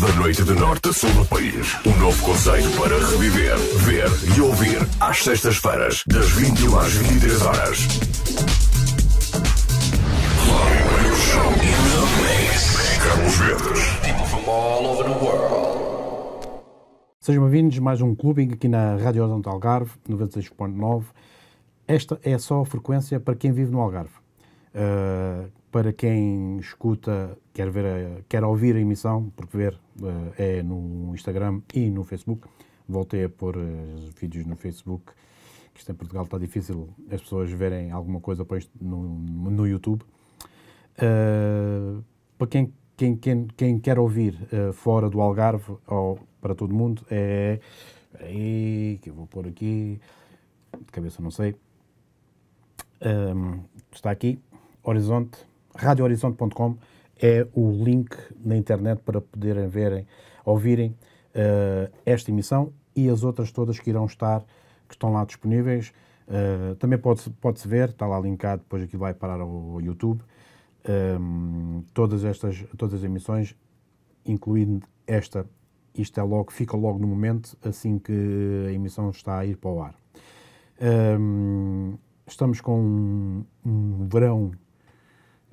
da noite de norte a sul do país. Um novo conceito para reviver, ver e ouvir às sextas-feiras, das 21 às 23 horas. Carlos Sejam bem-vindos a mais um clubing aqui na Rádio Horizonte Algarve, 96.9. Esta é só a frequência para quem vive no Algarve. Uh, para quem escuta, quer, ver quer ouvir a emissão, porque ver eh, é no Instagram e no Facebook. Voltei a pôr eh, vídeos no Facebook, que isto em Portugal está difícil as pessoas verem alguma coisa pois, no, no YouTube. Uh, para quem, quem, quem, quem, quer ouvir fora do Algarve, ou para todo mundo, é. aí que eu vou pôr aqui, de cabeça não sei. Um, ehm, está aqui, Horizonte radiohorizonte.com é o link na internet para poderem verem, ouvirem uh, esta emissão e as outras todas que irão estar, que estão lá disponíveis. Uh, também pode-se pode ver, está lá linkado, depois aqui vai parar o YouTube. Ehm, todas estas todas as emissões, incluindo esta, isto é logo, fica logo no momento, assim que a emissão está a ir para o ar. Um, ehm, estamos com um, um verão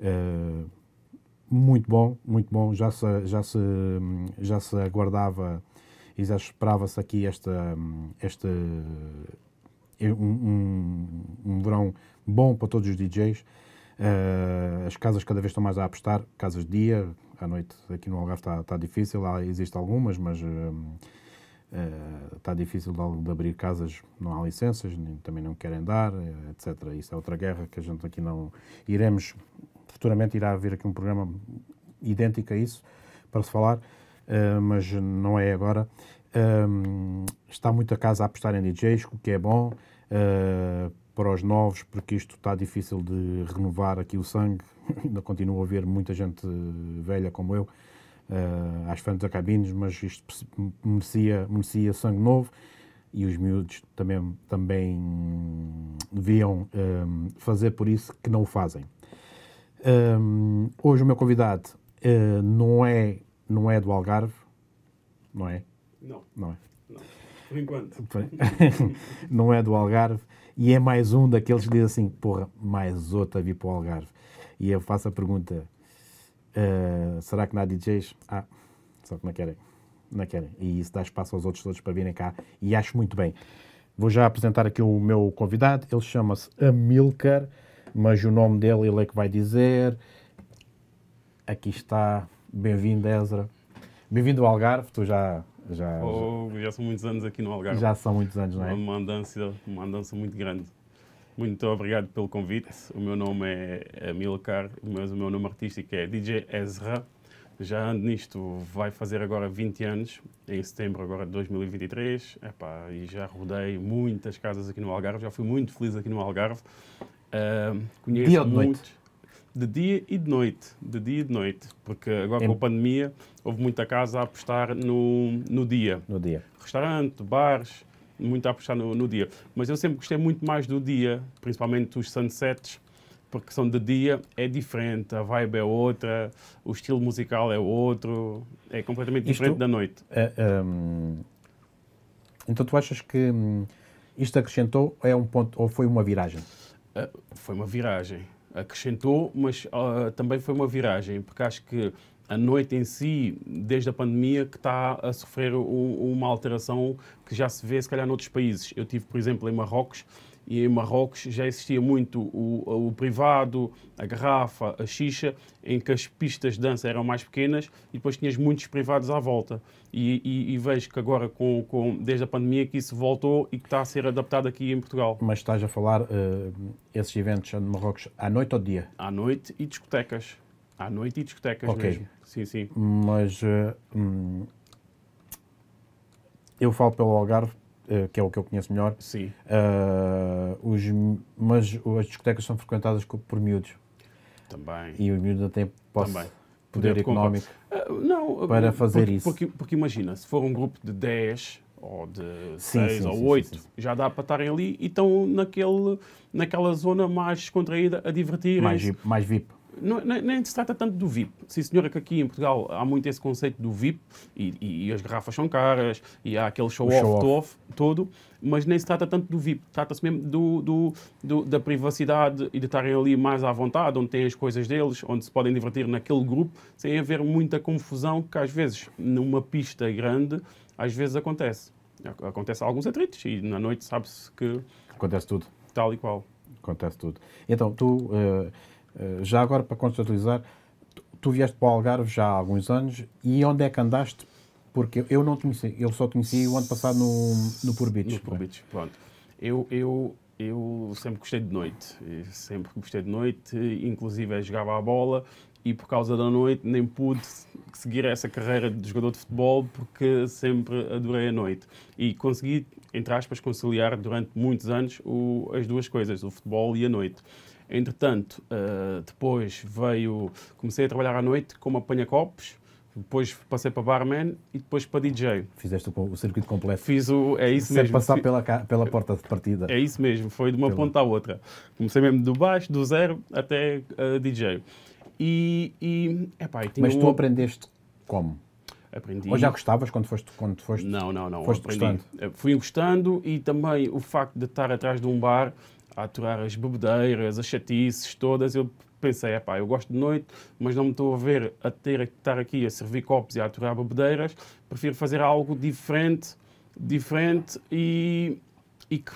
eh, muito bom, muito bom. Já se, já se, já se aguardava e já esperava-se aqui esta, esta eh, um, um, um, verão bom para todos os DJs. Eh, as casas cada vez estão mais a apostar, casas de dia, à noite aqui no Algarve está, está difícil, lá existem algumas, mas está eh, difícil de, abrir casas, não há licenças, nem, também não querem dar, eh, etc. Isso é outra guerra que a gente aqui não iremos. Futuramente irá haver aqui um programa idêntico a isso para se falar, uh, mas não é agora. está muita casa a apostar em DJs, o que é bom para os novos, porque isto está difícil de renovar aqui o sangue. Ainda continua a haver muita gente velha como eu uh, às fãs a cabinos, mas isto merecia, merecia sangue novo e os miúdos também, também deviam um, ehm, fazer por isso que não o fazem. Um, ehm, hoje o meu convidado uh, não, é, não é do Algarve, não é? Não. Não é? Por enquanto. não é do Algarve e é mais um daqueles que diz assim, porra, mais outro a vir para o Algarve. E eu faço a pergunta, Uh, será que não há DJs? Ah, só é que não é querem. Não querem. E isso dá espaço aos outros todos para virem cá. E acho muito bem. Vou já apresentar aqui o meu convidado. Ele chama-se Amilcar, mas o nome dele ele é que vai dizer. Aqui está. Bem-vindo, Ezra. Bem-vindo ao Algarve. Tu já. Já, oh, já são muitos anos aqui no Algarve. Já são muitos anos, não é? Uma andança, uma andança muito grande. Muito obrigado pelo convite. O meu nome é Amilcar, mas o meu nome artístico é DJ Ezra. Já ando nisto, vai fazer agora 20 anos, em setembro agora de 2023. Epá, e já rodei muitas casas aqui no Algarve, já fui muito feliz aqui no Algarve. Uh, conheço dia ou de muito, noite? De dia e de noite. De dia e de noite. Porque agora em... com a pandemia houve muita casa a apostar no, no dia. No dia. Restaurante, bares muito a apostar no, no, dia. Mas eu sempre gostei muito mais do dia, principalmente os sunsets, porque são de dia, é diferente, a vibe é outra, o estilo musical é outro, é completamente diferente da noite. É, um, então tu achas que hum, isto acrescentou é um ponto ou foi uma viragem? Uh, foi uma viragem. Acrescentou, mas uh, também foi uma viragem, porque acho que a noite em si, desde a pandemia, que está a sofrer o, uma alteração que já se vê, se calhar, noutros países. Eu tive, por exemplo, em Marrocos, e em Marrocos já existia muito o, o privado, a garrafa, a xixa, em que as pistas de dança eram mais pequenas e depois tinhas muitos privados à volta. E, e, e vejo que agora, com, com, desde a pandemia, que isso voltou e que está a ser adaptado aqui em Portugal. Mas estás a falar uh, esses eventos em Marrocos à noite ou dia? À noite e discotecas. À noite e discotecas okay. mesmo. Sim, sim. Mas uh, hum, eu falo pelo Algarve, uh, que é o que eu conheço melhor. Sim. Uh, os, mas as discotecas são frequentadas por miúdos. Também. E os miúdos até posso Também. poder, poder económico não, para fazer porque, isso. Porque, porque, imagina, se for um grupo de 10 ou de 6 ou 8, já dá para estarem ali e estão naquele, naquela zona mais descontraída a divertir. Mais, mais VIP. Não, nem, se trata tanto do VIP. Sim, senhora, que aqui em Portugal há muito esse conceito do VIP e, e, e as garrafas são caras e há aquele show-off show off. todo, mas nem se trata tanto do VIP. Trata-se mesmo do, do, do, da privacidade e de estarem ali mais à vontade, onde têm as coisas deles, onde se podem divertir naquele grupo, sem haver muita confusão que às vezes numa pista grande às vezes acontece. Acontece alguns atritos e na noite sabe-se que. Acontece tudo. Tal e qual. Acontece tudo. Então, tu. Uh eh, já agora, para contextualizar, tu vieste para o Algarve já há alguns anos e onde é que andaste? Porque eu não te conheci, eu só te conheci o ano passado no, no Pur Beach. No é? Pur Beach, pronto. Eu, eu, eu sempre gostei de noite, sempre gostei de noite, inclusive jogava a bola e por causa da noite nem pude seguir essa carreira de jogador de futebol porque sempre adorei a noite. E consegui, entre aspas, conciliar durante muitos anos o, as duas coisas, o futebol e a noite. Entretanto, uh, depois veio. Comecei a trabalhar à noite como apanha-copos, depois passei para barman e depois para DJ. Fizeste o, o circuito completo. Fiz o. É isso Sem mesmo. Sem passar pela, pela porta de partida. É isso mesmo, foi de uma pela... ponta à outra. Comecei mesmo do baixo, do zero até uh, eh, DJ. E. e epá, e Mas tu um... aprendeste como? Aprendi. Ou já gostavas quando foste? Quando foste não, não, não. Foste Gostando. Eh, fui gostando e também o facto de estar atrás de um bar a aturar as bebedeiras, as chatices todas. Eu pensei, é pá, eu gosto de noite, mas não me estou a ver a ter a estar aqui a servir copos e a aturar bebedeiras. Prefiro fazer algo diferente, diferente e, e que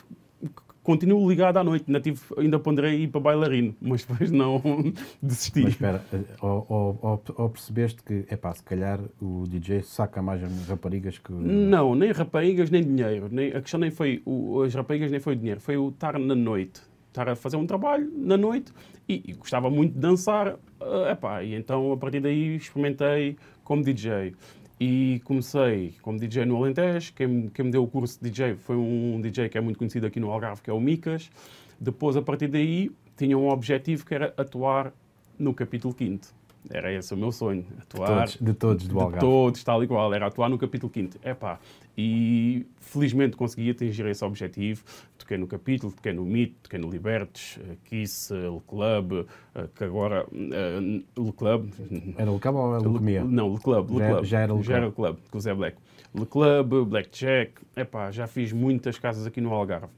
continuo ligado à noite. Ainda, tive, ainda ponderei ir para bailarino, mas depois não desisti. Mas espera, ou, ou, ou, percebeste que, é pá, se calhar o DJ saca mais raparigas que. Não, nem raparigas nem dinheiro. Nem, a questão nem foi o, as raparigas nem foi o dinheiro, foi o estar na noite. Estar a fazer um trabalho na noite e, e gostava muito de dançar, é epá, e então a partir daí experimentei como DJ. E comecei como DJ no Alentejo. Quem, quem me deu o curso de DJ foi um DJ que é muito conhecido aqui no Algarve, que é o Micas. Depois, a partir daí, tinha um objetivo que era atuar no capítulo 5 era esse o meu sonho, atuar. De todos, de todos do Algarve. De todos, tal e qual. Era atuar no capítulo 5. Epá, e felizmente consegui atingir esse objetivo. Toquei no capítulo, toquei no Mito, toquei no Libertes, eh, Kiss, eh, Le Club, eh, que agora. Le Club. Era Le Club ou era o Le, não, Le Club. Le já, Club. Já era Le Club. Já era Le Club, com o Zé Black. Le Club, Blackjack. Epá, já fiz muitas casas aqui no Algarve.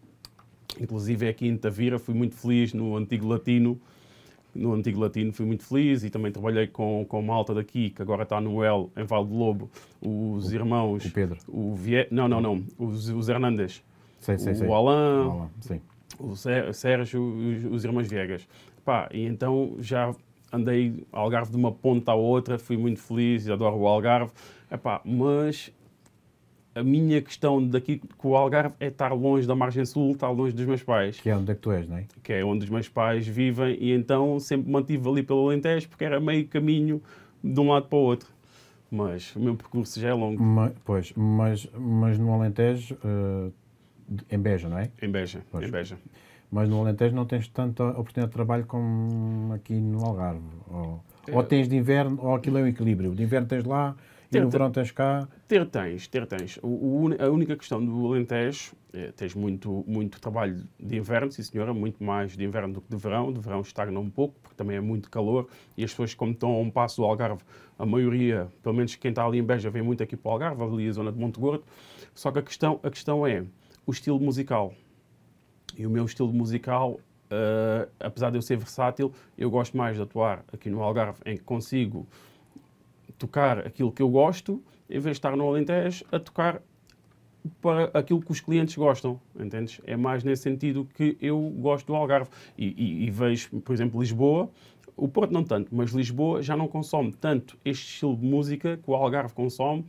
Inclusive é aqui em Tavira, fui muito feliz no Antigo Latino no Antigo Latino, fui muito feliz e também trabalhei com, com malta daqui, que agora está no El, em Vale do Lobo, os o, irmãos... O Pedro. O Vie... Não, não, não, os, os Hernandes. Sim, sim, o sei. Alain, o Alain sim. o Sérgio, os, os irmãos Viegas. Pá, e então já andei Algarve de uma ponta à outra, fui muito feliz, e adoro o Algarve. Epá, mas a minha questão daqui com o Algarve é estar longe da margem sul, estar longe dos meus pais. Que é onde é que tu és, não é? Que é onde os meus pais vivem e então sempre mantive ali pelo Alentejo porque era meio caminho de um lado para o outro. Mas o meu percurso já é longo. Mas, pois, mas, mas no Alentejo, uh, em Beja, não é? Em Beja, pois. em Beja. Mas no Alentejo não tens tanta oportunidade de trabalho como aqui no Algarve. Ou, é. ou tens de inverno, ou aquilo é um equilíbrio. De inverno tens lá, ter, e no verão tens cá? Ter tens, ter tens. O, o, a única questão do Alentejo, é, tens muito, muito trabalho de inverno, sim senhora, muito mais de inverno do que de verão. De verão estagna um pouco, porque também é muito calor e as pessoas, como estão a um passo do Algarve, a maioria, pelo menos quem está ali em Beja, vem muito aqui para o Algarve, ali a zona de Monte Gordo. Só que a questão, a questão é o estilo musical. E o meu estilo musical Uh, apesar de eu ser versátil, eu gosto mais de atuar aqui no Algarve, em que consigo tocar aquilo que eu gosto, em vez de estar no Alentejo a tocar para aquilo que os clientes gostam, entendes? É mais nesse sentido que eu gosto do Algarve. E, e, e vejo, por exemplo, Lisboa, o Porto não tanto, mas Lisboa já não consome tanto este estilo de música que o Algarve consome,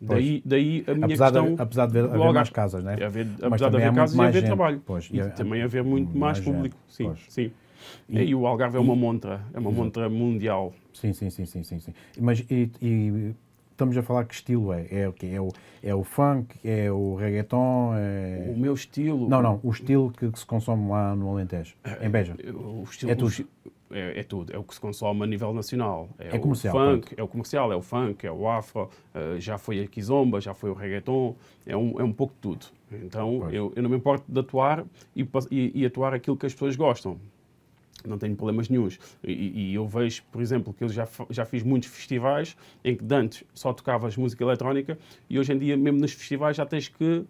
Daí, daí a minha apesar questão... De, apesar de haver, haver mais casas, né? Haver, apesar de haver casas mais e haver gente. trabalho. Pois, e, e a, também haver muito mais, mais público. Gente. Sim, pois. sim. E, e o Algarve é uma montra, é uma montra mundial. Sim, sim, sim, sim, sim. sim. Mas e, e estamos a falar que estilo é? É o quê? É o, é o funk? É o reggaeton? É... O meu estilo... Não, não. O estilo que, que se consome lá no Alentejo, em Beja. Eh, o estilo, é tudo. É, é, tudo. É o que se consome a nível nacional. É, é o funk, é o comercial, é o funk, é o afro, uh, já foi a kizomba, já foi o reggaeton, é um, é um pouco de tudo. Então, eu, eu, não me importo de atuar e, e, e atuar aquilo que as pessoas gostam não tenho problemas nenhums. E, e, eu vejo, por exemplo, que eu já, já fiz muitos festivais em que antes só tocavas música eletrónica e hoje em dia, mesmo nos festivais, já tens que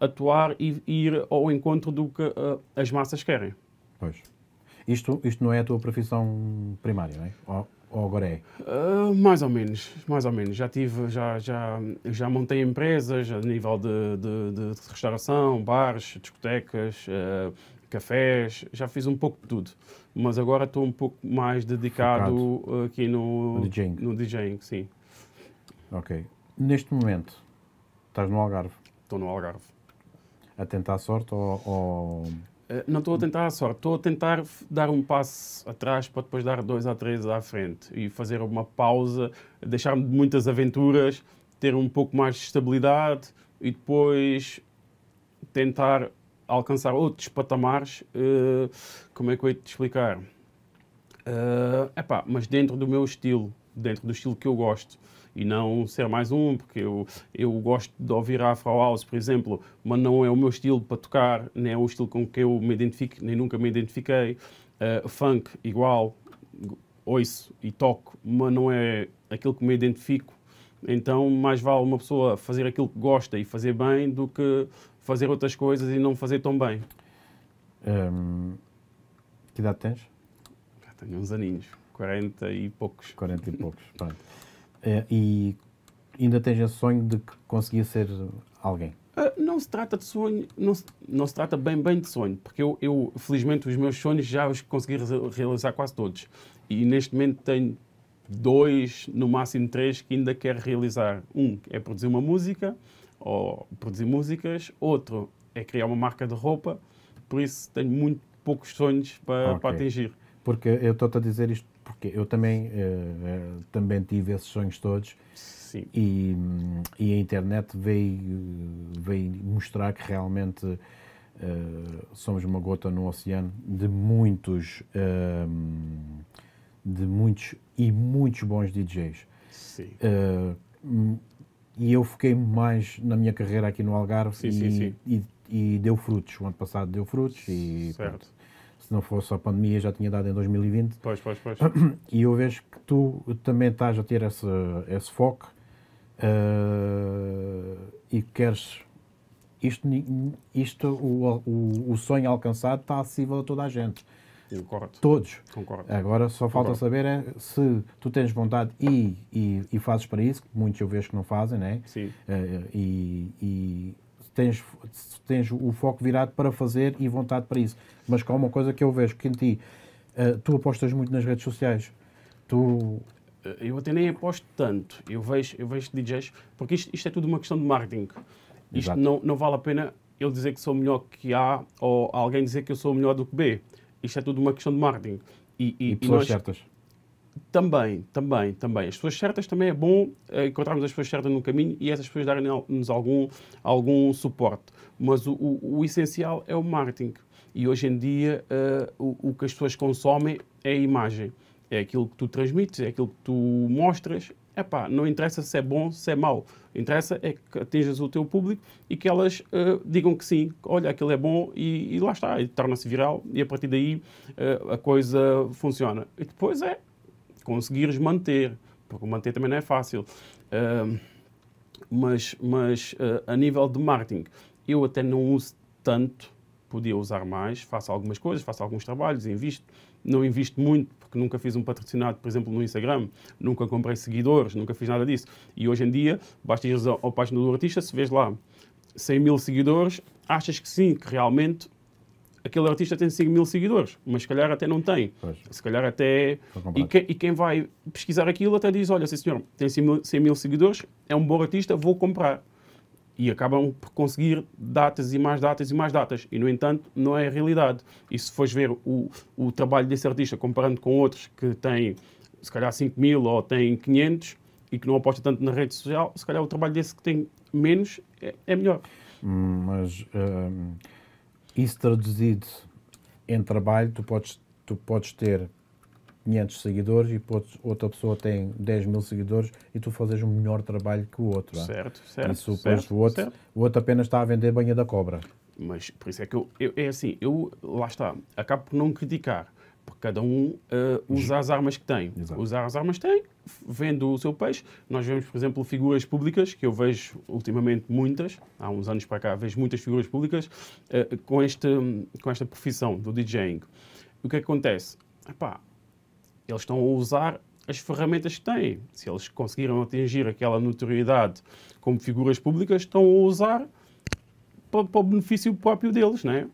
atuar e, e ir ao encontro do que uh, as massas querem. Pois. Isto, isto não é a tua profissão primária, não é? Ou, ou agora é? Uh, mais ou menos, mais ou menos. Já tive, já, já, já montei empresas a nível de, de, de restauração, bares, discotecas, uh, cafés, já fiz um pouco de tudo mas agora estou um pouco mais dedicado Focado. Eh, aqui no, no DJing. no DJing, sim. Ok. Neste momento, estás no Algarve? Estou no Algarve. A tentar a sorte ou... ou... Eh, não estou a tentar a sorte, estou a tentar dar um passo atrás para depois dar dois a três à frente e fazer uma pausa, deixar-me de muitas aventuras, ter um pouco mais de estabilidade e depois tentar alcançar outros patamares, eh, como é que eu ia de explicar? Uh, epá, mas dentro do meu estilo, dentro do estilo que eu gosto, e não ser mais um, porque eu, eu gosto de ouvir Afro House, por exemplo, mas não é o meu estilo para tocar, nem é o estilo com que eu me identifico, nem nunca me identifiquei. Uh, funk, igual, ouço e toco, mas não é aquilo que me identifico. Então, mais vale uma pessoa fazer aquilo que gosta e fazer bem do que fazer outras coisas e não fazer tão bem. Hum, que idade tens? Já tenho uns aninhos, 40 e poucos. 40 e poucos, pronto. É, e ainda tens esse sonho de que conseguia ser alguém? Ah, não se trata de sonho, não se, não se trata bem bem de sonho, porque eu, eu, felizmente, os meus sonhos já os consegui realizar quase todos. E neste momento tenho dois, no máximo três, que ainda quero realizar. Um é produzir uma música, ou produzir músicas, outro é criar uma marca de roupa, por isso tenho muito poucos sonhos para, okay. para atingir. Porque eu estou-te a dizer isto porque eu também, uh, também tive esses sonhos todos Sim. E, e a internet veio, veio mostrar que realmente uh, somos uma gota no oceano de muitos, uh, de muitos e muitos bons DJs. Sim e eu fiquei mais na minha carreira aqui no Algarve sim, e, sim, sim. E, e, deu frutos. O ano passado deu frutos e certo. Pronto, se não fosse a pandemia já tinha dado em 2020. Pois, pois, pois. E eu vejo que tu também estás a ter esse, esse foco uh, e queres isto, isto o, o, o sonho alcançado está acessível a toda a gente. Concordo. Todos. Concordo. Agora só falta saber é, se tu tens vontade e, e, e, fazes para isso, que muitos eu vejo que não fazem, né? Sim. Uh, e, e tens, tens o foco virado para fazer e vontade para isso. Mas com uma coisa que eu vejo que em ti, uh, tu apostas muito nas redes sociais. Tu eh, eu até nem aposto tanto. Eu vejo, eu vejo DJs, porque isto, isto é tudo uma questão de marketing. Isto não, não vale a pena eu dizer que sou melhor que A ou alguém dizer que eu sou melhor do que B. Isto é tudo uma questão de marketing. E, e, e pessoas e nós... certas. Também, também, também. As pessoas certas também é bom eh, encontrarmos as pessoas certas no caminho e essas pessoas darem-nos algum, algum suporte. Mas o, o, o, essencial é o marketing. E hoje em dia uh, o, o que as pessoas consomem é a imagem. É aquilo que tu transmites, é aquilo que tu mostras, Epá, não interessa se é bom, se é mau. Interessa é que atinjas o teu público e que elas uh, digam que sim, olha, aquilo é bom e, e lá está, e torna-se viral e a partir daí uh, a coisa funciona. E depois é conseguires manter, porque manter também não é fácil. Uh, mas mas eh, a nível de marketing, eu até não uso tanto, podia usar mais, faço algumas coisas, faço alguns trabalhos, invisto, não invisto muito porque nunca fiz um patrocinado, por exemplo, no Instagram, nunca comprei seguidores, nunca fiz nada disso. E hoje em dia, basta ir à página do artista, se vês lá 100 mil seguidores, achas que sim, que realmente aquele artista tem 5 mil seguidores, mas se calhar até não tem. Pois. Se calhar até. E, que, e, quem vai pesquisar aquilo até diz: olha, sim senhor, tem 100 mil, 100 mil seguidores, é um bom artista, vou comprar e acabam por conseguir datas e mais datas e mais datas. E, no entanto, não é a realidade. E se fores ver o, o trabalho desse artista comparando com outros que têm, se calhar, 5 mil ou têm 500 e que não aposta tanto na rede social, se calhar o trabalho desse que tem menos é, é melhor. Hum, mas um, isso traduzido em trabalho, tu podes, tu podes ter 500 seguidores e outra pessoa tem 10 mil seguidores e tu fazes um melhor trabalho que o outro. Certo, é? certo. E superes certo, o outro. Certo. O outro apenas está a vender banha da cobra. Mas por isso é que eu, eu é assim, eu, lá está, acabo por não criticar, porque cada um uh, usa as armas que tem. Exato. Usa as armas que tem, vende o seu peixe. Nós vemos, por exemplo, figuras públicas, que eu vejo ultimamente muitas, há uns anos para cá, vejo muitas figuras públicas uh, com, este, com esta profissão do DJing. O que, é que acontece? Epá, eles estão a usar as ferramentas que têm. Se eles conseguiram atingir aquela notoriedade como figuras públicas, estão a usar para, para o benefício próprio deles, não é?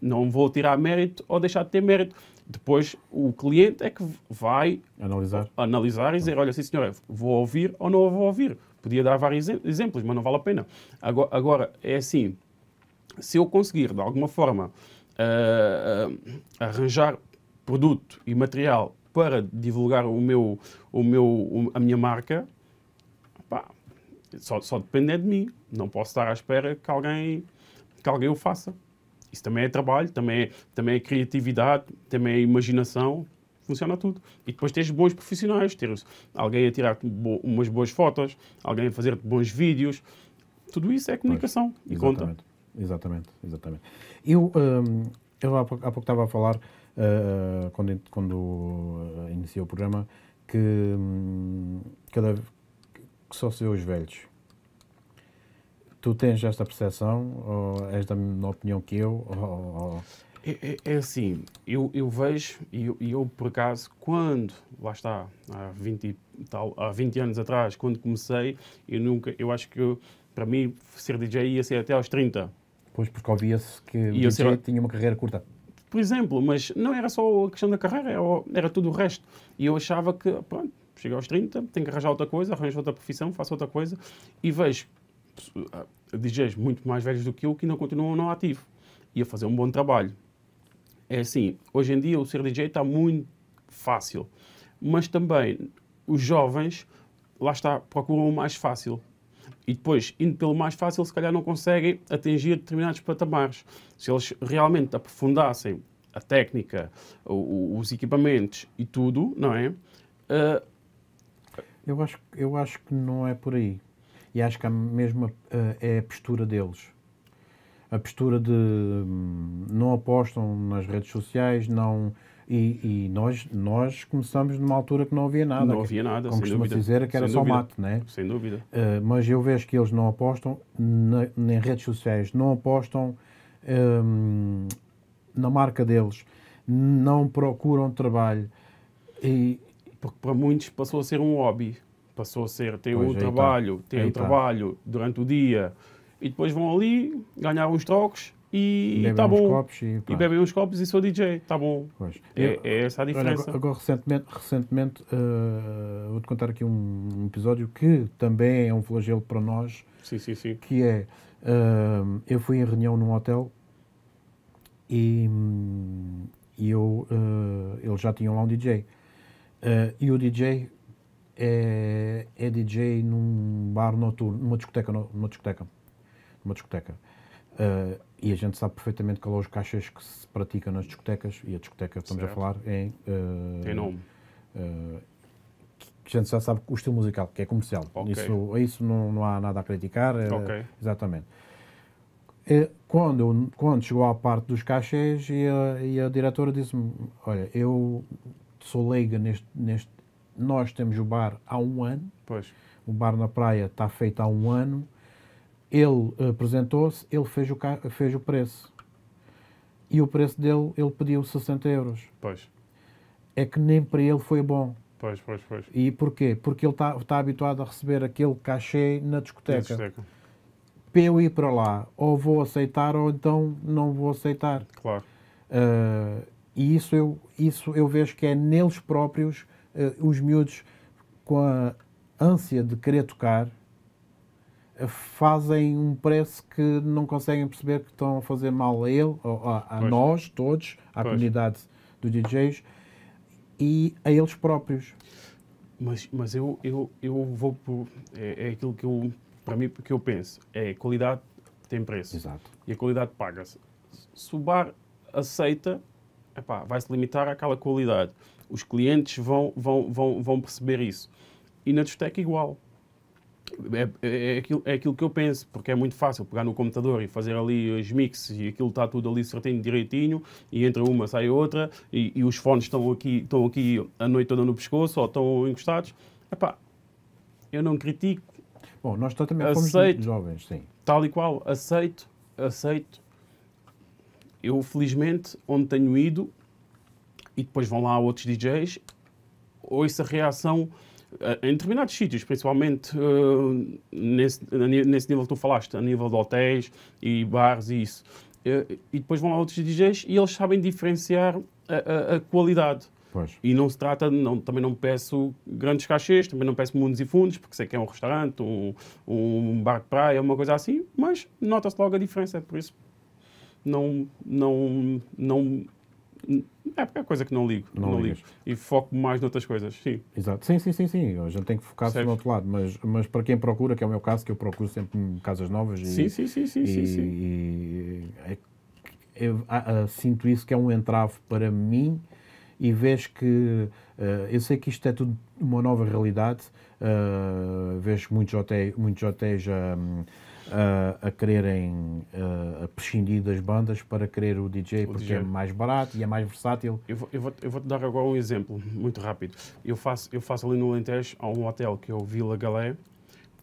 Não vou tirar mérito ou deixar de ter mérito. Depois o cliente é que vai analisar, analisar e dizer: olha, sim senhora, vou ouvir ou não vou ouvir. Podia dar vários exemplos, mas não vale a pena. Agora, agora é assim: se eu conseguir de alguma forma uh, uh, arranjar produto e material para divulgar o meu, o meu, a minha marca, pá, só, só depende de mim. Não posso estar à espera que alguém, que alguém o faça. Isso também é trabalho, também é, também é criatividade, também é imaginação, funciona tudo. E depois tens bons profissionais, teres alguém a tirar-te bo umas boas fotos, alguém a fazer-te bons vídeos. Tudo isso é comunicação pois, e exatamente, conta. Exatamente, exatamente. Eu, hum, eu há pouco, há pouco estava a falar eh, eh, quando, quando eh, o programa, que, hum, cada, que só se vê os velhos. Tu tens esta percepção, ou és da mesma opinião que eu? Ou, ou... É, é, é, assim, eu, eu vejo, e eu, eu, por acaso, quando, lá está, há 20, tal, há 20 anos atrás, quando comecei, eu nunca, eu acho que eu, para mim ser DJ ia ser até aos 30. Pois, porque ouvia-se que o DJ ser... tinha uma carreira curta por exemplo. Mas não era só a questão da carreira, era, era tudo o resto. E eu achava que, pronto, chego aos 30, tenho que arranjar outra coisa, arranjo outra profissão, faço outra coisa e vejo ah, DJs muito mais velhos do que eu que não continuam não ativo e a fazer um bom trabalho. É assim, hoje em dia o ser DJ está muito fácil, mas também os jovens, lá está, procuram o mais fácil e depois, indo pelo mais fácil, se calhar não conseguem atingir determinados patamares. Se eles realmente aprofundassem a técnica, os equipamentos e tudo, não é? Uh... eu, acho, eu acho que não é por aí. E acho que a mesma é a postura deles. A postura de hum, não apostam nas redes sociais, não e, e, nós, nós começamos numa altura que não havia nada. Não havia nada, como costuma dizer, que era sem só dúvida. mato, né? Sem dúvida. Uh, mas eu vejo que eles não apostam nem em redes sociais, não apostam um, ehm, na marca deles, não procuram trabalho. E... Porque para muitos passou a ser um hobby, passou a ser ter pois o tá. trabalho, tá. ter aí o tá. trabalho durante o dia e depois vão ali ganhar uns trocos e bebe tá bom. Copos e, e bebe os copos e sou DJ, tá bom. É, é, essa a diferença. agora, recentemente, recentemente uh, vou-te contar aqui um episódio que também é um flagelo para nós. Sim, sim, sim. Que é, uh, eu fui em reunião num hotel e, e eu, uh, eles já tinham lá um DJ. e o DJ é, é DJ num bar noturno, numa discoteca, numa discoteca. Numa discoteca. Uh, e a gente sabe perfeitamente qual é os caixas que se praticam nas discotecas, e a discoteca estamos certo. a falar em. É, uh, ah, Tem nome. Uh, que a gente já sabe o estilo musical, que é comercial. Okay. Isso, isso não, não há nada a criticar. Okay. Uh, exatamente. quando, quando chegou à parte dos cachês e a, e a diretora disse-me, olha, eu sou leiga neste, neste... Nós temos o bar há um ano. Pois. O bar na praia está feito há um ano ele apresentou-se, ele fez o, fez o preço. E o preço dele, ele pediu 60 euros. Pois. É que nem para ele foi bom. Pois, pois, pois. E porquê? Porque ele está tá habituado a receber aquele cachê na discoteca. Na discoteca. Para eu ir para lá, ou vou aceitar, ou então não vou aceitar. Claro. Uh, e isso eu, isso eu vejo que é neles próprios, uh, os miúdos, com a ânsia de querer tocar, fazem um preço que não conseguem perceber que estão a fazer mal a ele, a, a nós todos, à pois. comunidade dos DJs e a eles próprios. Mas, mas eu, eu, eu vou por. É, é aquilo que eu. Para mim, que eu penso. É qualidade tem preço. Exato. E a qualidade paga-se. Se o bar aceita, vai se limitar àquela qualidade. Os clientes vão, vão, vão, vão perceber isso. E na discoteca, igual. É, é, é, aquilo, é aquilo que eu penso, porque é muito fácil pegar no computador e fazer ali os mixes e aquilo está tudo ali certinho, direitinho, e entra uma, sai outra, e, e os fones estão aqui, estão aqui a noite toda no pescoço ou estão encostados. Epá, eu não critico. Bom, nós também aceito, fomos jovens, sim. Tal e qual, aceito, aceito. Eu, felizmente, onde tenho ido, e depois vão lá outros DJs, ouço a reação em determinados sítios, principalmente uh, nesse, nesse nível que tu falaste, a nível de hotéis e bares e isso. Uh, e depois vão a outros DJs e eles sabem diferenciar a, a, a qualidade. Pois. E não se trata, não, também não peço grandes cachês, também não peço mundos e fundos, porque sei que é um restaurante, um, um bar de praia, uma coisa assim, mas nota-se logo a diferença, é por isso não, não, não é a coisa que não ligo. Não, não ligo. E foco mais noutras coisas, sim. Exato. Sim, sim, sim, sim. A gente tem que focar-se no outro lado. Mas, mas para quem procura, que é o meu caso, que eu procuro sempre casas novas. E, sim, sim, sim, sim. E, sim, sim. E, é eu, a, ah, a, ah, sinto isso que é um entrave para mim e vejo que. Uh, eu sei que isto é tudo uma nova realidade. Uh, vejo muitos hotéis, muitos hotéis um, a, a quererem a, a prescindir das bandas para querer o DJ o porque DJ. é mais barato e é mais versátil. Eu vou, eu, vou, eu vou te dar agora um exemplo muito rápido. Eu faço, eu faço ali no Alentejo há um hotel que é o Vila Galé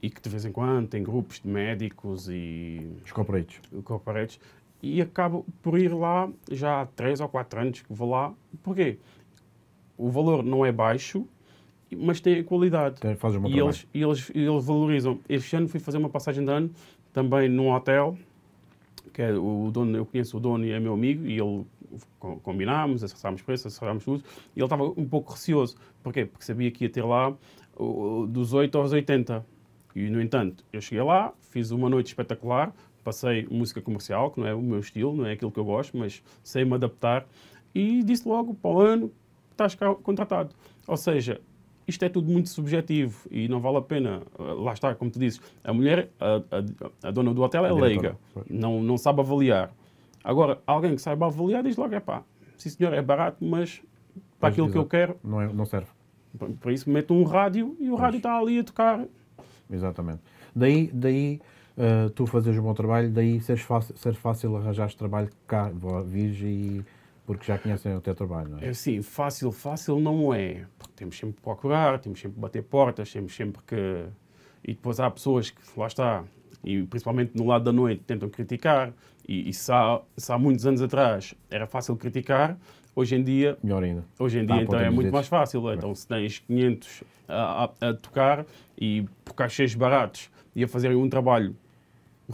e que de vez em quando tem grupos de médicos e. Os corporates. corporates e acabo por ir lá já há 3 ou 4 anos que vou lá. Porquê? O valor não é baixo, mas têm qualidade. Tem, faz e, eles, e eles, eles valorizam. Este ano fui fazer uma passagem de ano também num hotel, que é o dono, eu conheço o dono e é meu amigo, e ele combinámos, acessámos preços, acessámos tudo, e ele estava um pouco receoso. Porquê? Porque sabia que ia ter lá dos 8 aos 80. E, no entanto, eu cheguei lá, fiz uma noite espetacular, passei música comercial, que não é o meu estilo, não é aquilo que eu gosto, mas sei me adaptar, e disse logo para o ano estás contratado. Ou seja, isto é tudo muito subjetivo e não vale a pena. Eh, lá está, como tu dizes, a mulher, a, a, a dona do hotel é leiga, não, não sabe avaliar. Agora, alguém que saiba avaliar diz logo: é pá, sim senhor, é barato, mas para aquilo que eu quero. Não, é, não serve. Para isso, meto um rádio e o pois. rádio está ali a tocar. Exatamente. Daí, daí uh, tu fazes um bom trabalho, daí seres fácil, ser fácil arranjar trabalho cá, vires e porque já conhecem o teu trabalho, não é? é sim, fácil, fácil não é. Porque temos sempre que procurar, temos sempre que bater portas, temos sempre que. E depois há pessoas que, lá está, e principalmente no lado da noite, tentam criticar. E, e se, há, se há muitos anos atrás era fácil criticar, hoje em dia. Melhor ainda. Hoje em dia, então, é muito mais fácil. Então, se tens 500 a, a, a tocar e por cachês baratos e a fazerem um trabalho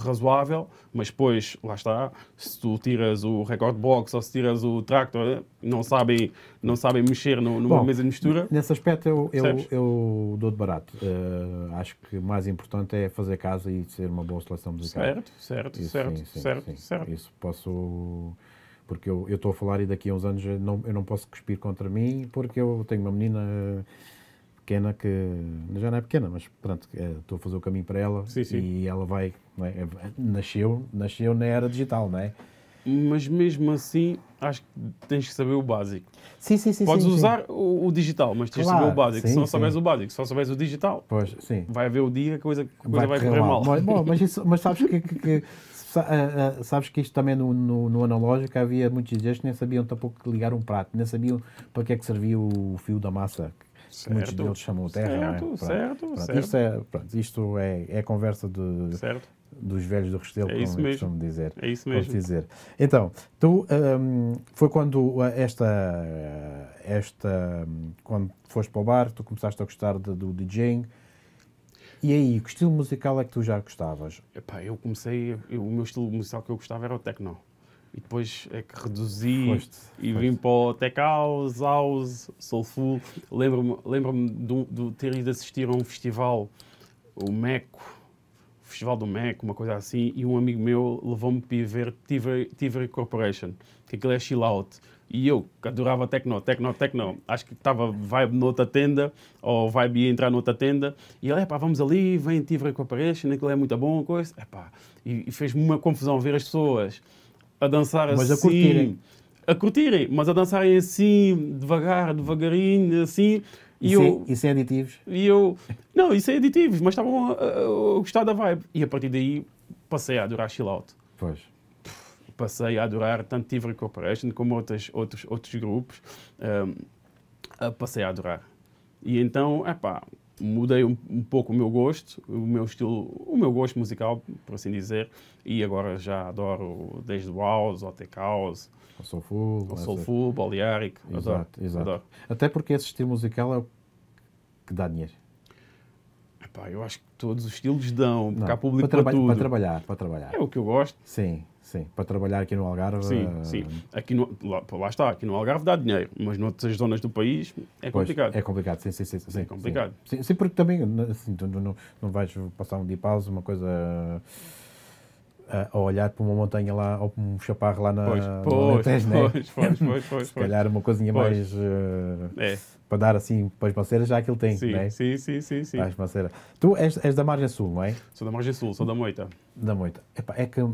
razoável, mas depois, lá está, se tu tiras o record box ou se tiras o tractor, eh, não sabem, não sabem mexer no, numa Bom, mesa de mistura. Nesse aspecto eu, eu, eu dou de barato. Uh, acho que o mais importante é fazer casa e ser uma boa seleção musical. Certo, certo, isso, certo, sim, sim, certo, sim. certo. Isso posso porque eu estou a falar e daqui a uns anos eu não, eu não posso cuspir contra mim, porque eu tenho uma menina pequena que já não é pequena, mas pronto, é, estou a fazer o caminho para ela sim, sim. e ela vai, é? nasceu, nasceu na era digital, não é? Mas mesmo assim, acho que tens que saber o básico. Sim, sim, sim. Podes sim, usar o, o, digital, mas tens claro, que saber o básico. se não souberes o básico, se não souberes o digital, pois, sim. vai haver o dia que a coisa, coisa vai, vai correr mal. Mas, bom, mas, isso, mas sabes que, que, que eh, eh, sabes que isto também no, no, no, analógico havia muitos dias que nem sabiam tampouco ligar um prato, nem sabiam para que é que servia o fio da massa certo. muitos deles chamam terra. É? Certo, é? certo, pronto. certo. Isto, é, pronto, isto é, é conversa de, certo. dos velhos do Restelo, é como eu costumo dizer. É isso mesmo. Dizer. Então, tu, um, foi quando uh, esta, esta, hum, quando foste para o bar, tu começaste a gostar de, do DJing, e aí, que estilo musical é que tu já gostavas? Epá, eu comecei, eu, o meu estilo musical que eu gostava era o techno e depois é que reduzi foste, e foste. vim para o Tech House, House, Soulful. Lembro-me lembro de, de ter ido assistir a um festival, o MECO, Festival do Meco uma coisa assim, e um amigo meu levou-me para ver Tivery Corporation, que aquilo é chill out. E eu, que adorava techno, techno, techno, acho que estava vibe noutra tenda, ou vibe ia entrar noutra tenda, e ele, epá, vamos ali, vem Tivery Corporation, aquilo é muito bom, coisa, epá. E, e fez-me uma confusão ver as pessoas a dançar mas assim. Mas a curtirem. A curtirem, mas a dançarem assim, devagar, devagarinho, assim. E, e, eu, sem, e sem aditivos? E eu, não, e sem é aditivos, mas estavam a, a, gostar da vibe. E a partir daí passei a adorar chill out. Pois passei a adorar tanto Tivoli Corporation como outros outros, outros grupos, um, passei a adorar. E então, é pá, mudei um, um, pouco o meu gosto, o meu estilo, o meu gosto musical, por assim dizer, e agora já adoro desde o house, ao tech house, ao soulful, ao né, soulful, balearic, exato, adoro, exato. Adoro. Até porque esse estilo musical é o que dá dinheiro. Epá, eu acho que todos os estilos dão, porque Não, há público para, traba para, para trabalhar, para trabalhar. É o que eu gosto. Sim. Sim, para trabalhar aqui no Algarve. Sim, eh, sim. Aqui no, lá, lá, está, aqui no Algarve dá dinheiro, mas noutras zonas do país é complicado. Pois, é complicado, sim, sim, sim. sim é complicado. Sim, sim, sim porque também assim, não, não vais passar um dia pausa, uma coisa a olhar para uma montanha lá, ou para um chaparro lá na pois, pois, pois, né? pois, pois, pois, pois, Se calhar uma coisinha mais uh, é. para dar assim para as maceiras, já aquilo tem, sim, é? Sim, sim, sim. sim. As maceiras. Tu és, és, da margem sul, não é? Sou da margem sul, sou da Moita. Da Moita. é que... Uh...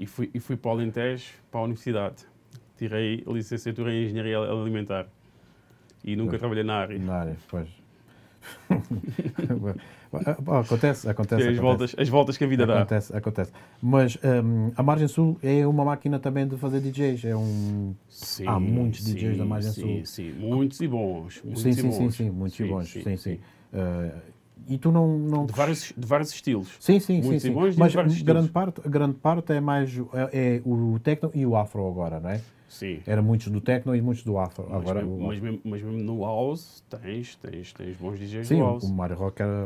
E, fui, e fui para o Alentejo, para a universidade. Tirei licenciatura em Engenharia Alimentar. E nunca pois. trabalhei na área. Na área, pois. acontece, acontece. As, acontece. Voltas, as voltas que a vida acontece, dá. Acontece, acontece. Mas um, a Margem Sul é uma máquina também de fazer DJs. É um... Sim, Há muitos sim, DJs da Margem sim, Sul. Sim, muitos e bons. Muitos sim, e bons. sim, sim, muitos e bons. Sim, sim. Uh, e tu não, não... De, vários, de vários estilos. Sim, sim, muitos sim. sim. Mas grande parte, grande parte é mais é, é o techno e o afro agora, não é? Sim. Era muitos do techno e muitos do afro. Mas, Agora, mesmo, mas, mesmo, mas mesmo no house tens, tens, tens bons DJs Sim, do house. Sim, o Mario Rock era,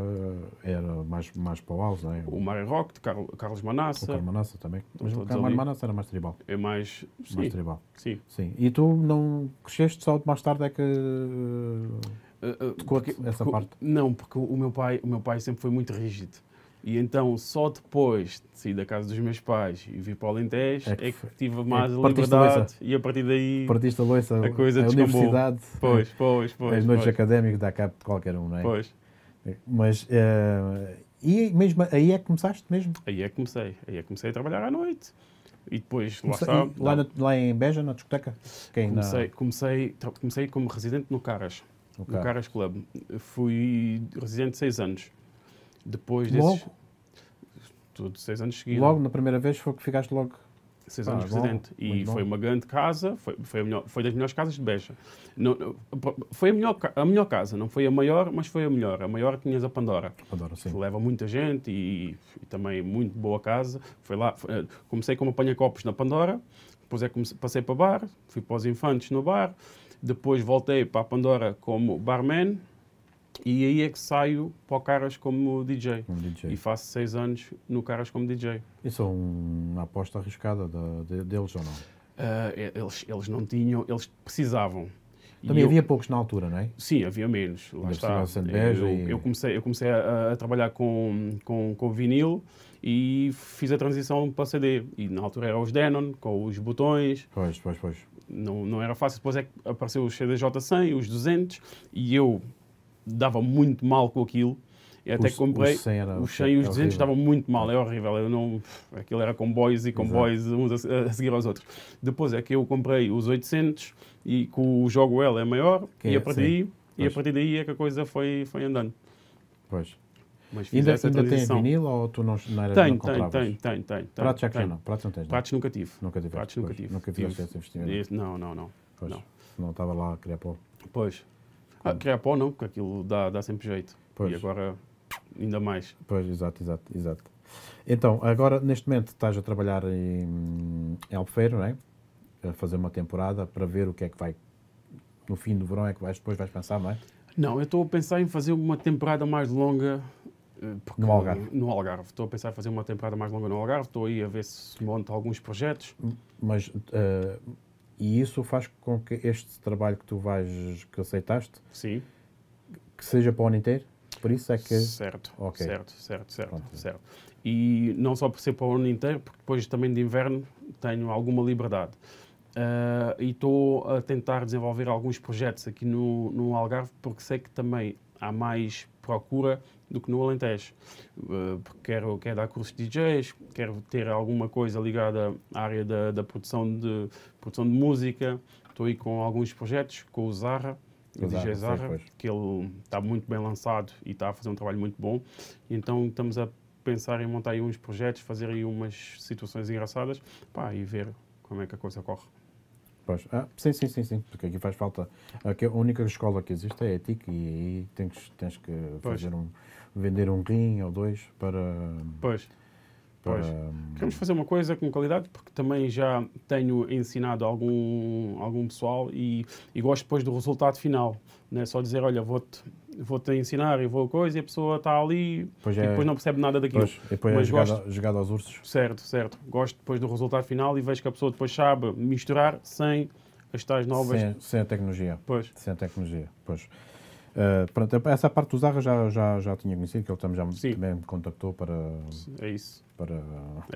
era mais, mais para o house, é? O Mario Rock, de Carlos, Carlos Manassa. O Carlos Manassa também. Mas o Carlos Manassa era mais tribal. É mais... Sim. Mais tribal. Sim. Sim. E tu não cresceste só mais tarde é que... Uh, eh, uh, eh, tocou porque, essa porque, parte? Não, porque o meu pai, o meu pai sempre foi muito rígido. E então só depois de sair da casa dos meus pais e vir para o Alentejo é que, é que tive mais é que liberdade a e a partir daí partiste a, loiça, a coisa a universidade. Pois, pois, pois. As noites pois. académicas dá cabo de qualquer um, não é? Pois. Mas uh, e mesmo aí é que começaste mesmo? Aí é que comecei. Aí é que comecei a trabalhar à noite. E depois comecei, lá está. Lá, lá, em Beja, na discoteca? Quem comecei, na... comecei, comecei como residente no Caras. Okay. No Caras Club. Fui residente seis anos. Depois desses... Logo? Tudo, seis anos seguidos. Logo, na primeira vez, foi que ficaste logo... Seis ah, anos bom, presidente. E foi bom. uma grande casa, foi, foi, melhor, foi, das melhores casas de Beja. Não, não, foi a melhor, a melhor casa, não foi a maior, mas foi a melhor. A maior tinhas a Pandora. Pandora, sim. Leva muita gente e, e também muito boa casa. Foi lá, foi, eh, comecei como apanha-copos na Pandora, depois é comecei, passei para bar, fui para os infantes no bar, depois voltei para a Pandora como barman, e aí é que saio para o Caras como DJ. Um DJ. E faço seis anos no Caras como DJ. Isso é uma aposta arriscada de, deles ou não? Uh, eles, eles não tinham, eles precisavam. Também e havia eu, poucos na altura, não é? Sim, havia menos. Lá está. Eu, e... eu, comecei, eu comecei a, a, trabalhar com, com, com vinil e fiz a transição para CD. E na altura era os Denon, com os botões. Pois, pois, pois. Não, não era fácil. Depois é que apareceu os CDJ 100, os 200 e eu dava muito mal com aquilo. Eu até os, comprei os 100, era, os 100 e os 200 horrível. estavam muito mal, é horrível. Eu não, aquilo era comboios e comboios Exato. uns a, a, seguir aos outros. Depois é que eu comprei os 800 e com o jogo L é maior que e, é? a partir daí, e a partir daí é que a coisa foi, foi andando. Pois. Mas fiz ainda, essa ainda tem vinil ou tu não, não eras tenho, não tenho, tenho, tenho, tenho. Pratos já que já não, pratos não tens. Não? Pratos nunca tive. Nunca tive. Pratos nunca tive. Nunca tive esse investimento. Não, não, não. Pois, não. não estava lá a querer pôr. Pois, ah, criar pó não, porque aquilo dá, dá sempre jeito. Pois. E agora ainda mais. Pois, exato, exato, exato. Então, agora neste momento estás a trabalhar em, em Albufeiro, não é? A fazer uma temporada para ver o que é que vai. No fim do verão é que vais, depois vais pensar, não é? Não, eu estou a pensar em fazer uma temporada mais longa. Eh, no Algarve. No Algarve. Estou a pensar em fazer uma temporada mais longa no Algarve. Estou aí a ver se monta alguns projetos. Mas. Uh e isso faz com que este trabalho que tu vais, que aceitaste, Sim. que seja para o ano inteiro? Por isso é que... Certo, okay. certo, certo, certo, Pronto. certo. E não só por ser para o ano inteiro, porque depois também de inverno tenho alguma liberdade. Uh, e estou a tentar desenvolver alguns projetos aqui no, no Algarve, porque sei que também há mais procura do que no Alentejo. Uh, quero, quero dar cursos de DJs, quero ter alguma coisa ligada à área da, da produção, de, produção de música. Estou aí com alguns projetos, com o Zarra, o DJ Zarra, que ele está muito bem lançado e está a fazer um trabalho muito bom. Então estamos a pensar em montar aí uns projetos, fazer aí umas situações engraçadas pá, e ver como é que a coisa corre. Pois. Ah, sim, sim, sim, sim, porque aqui faz falta. Aqui a única escola que existe é a e aí tens, tens que fazer um, vender um rim ou dois para. Pois. Pois. Hum, Queremos fazer uma coisa com qualidade, porque também já tenho ensinado algum, algum pessoal e, e gosto depois do resultado final. Não é só dizer, olha, vou-te vou-te ensinar e vou coisa, e a pessoa está ali e é. depois não percebe nada daquilo. Pois, depois é Mas é jogado, gosto, jogado aos ursos. Certo, certo. Gosto depois do resultado final e vejo que a pessoa depois sabe misturar sem as tais novas... Sem, sem a tecnologia. Pois. Sem a tecnologia, pois. Uh, eh, pronto, essa parte do Zarra já, já, já tinha conhecido, que ele também, já me, também me contactou para... É isso para.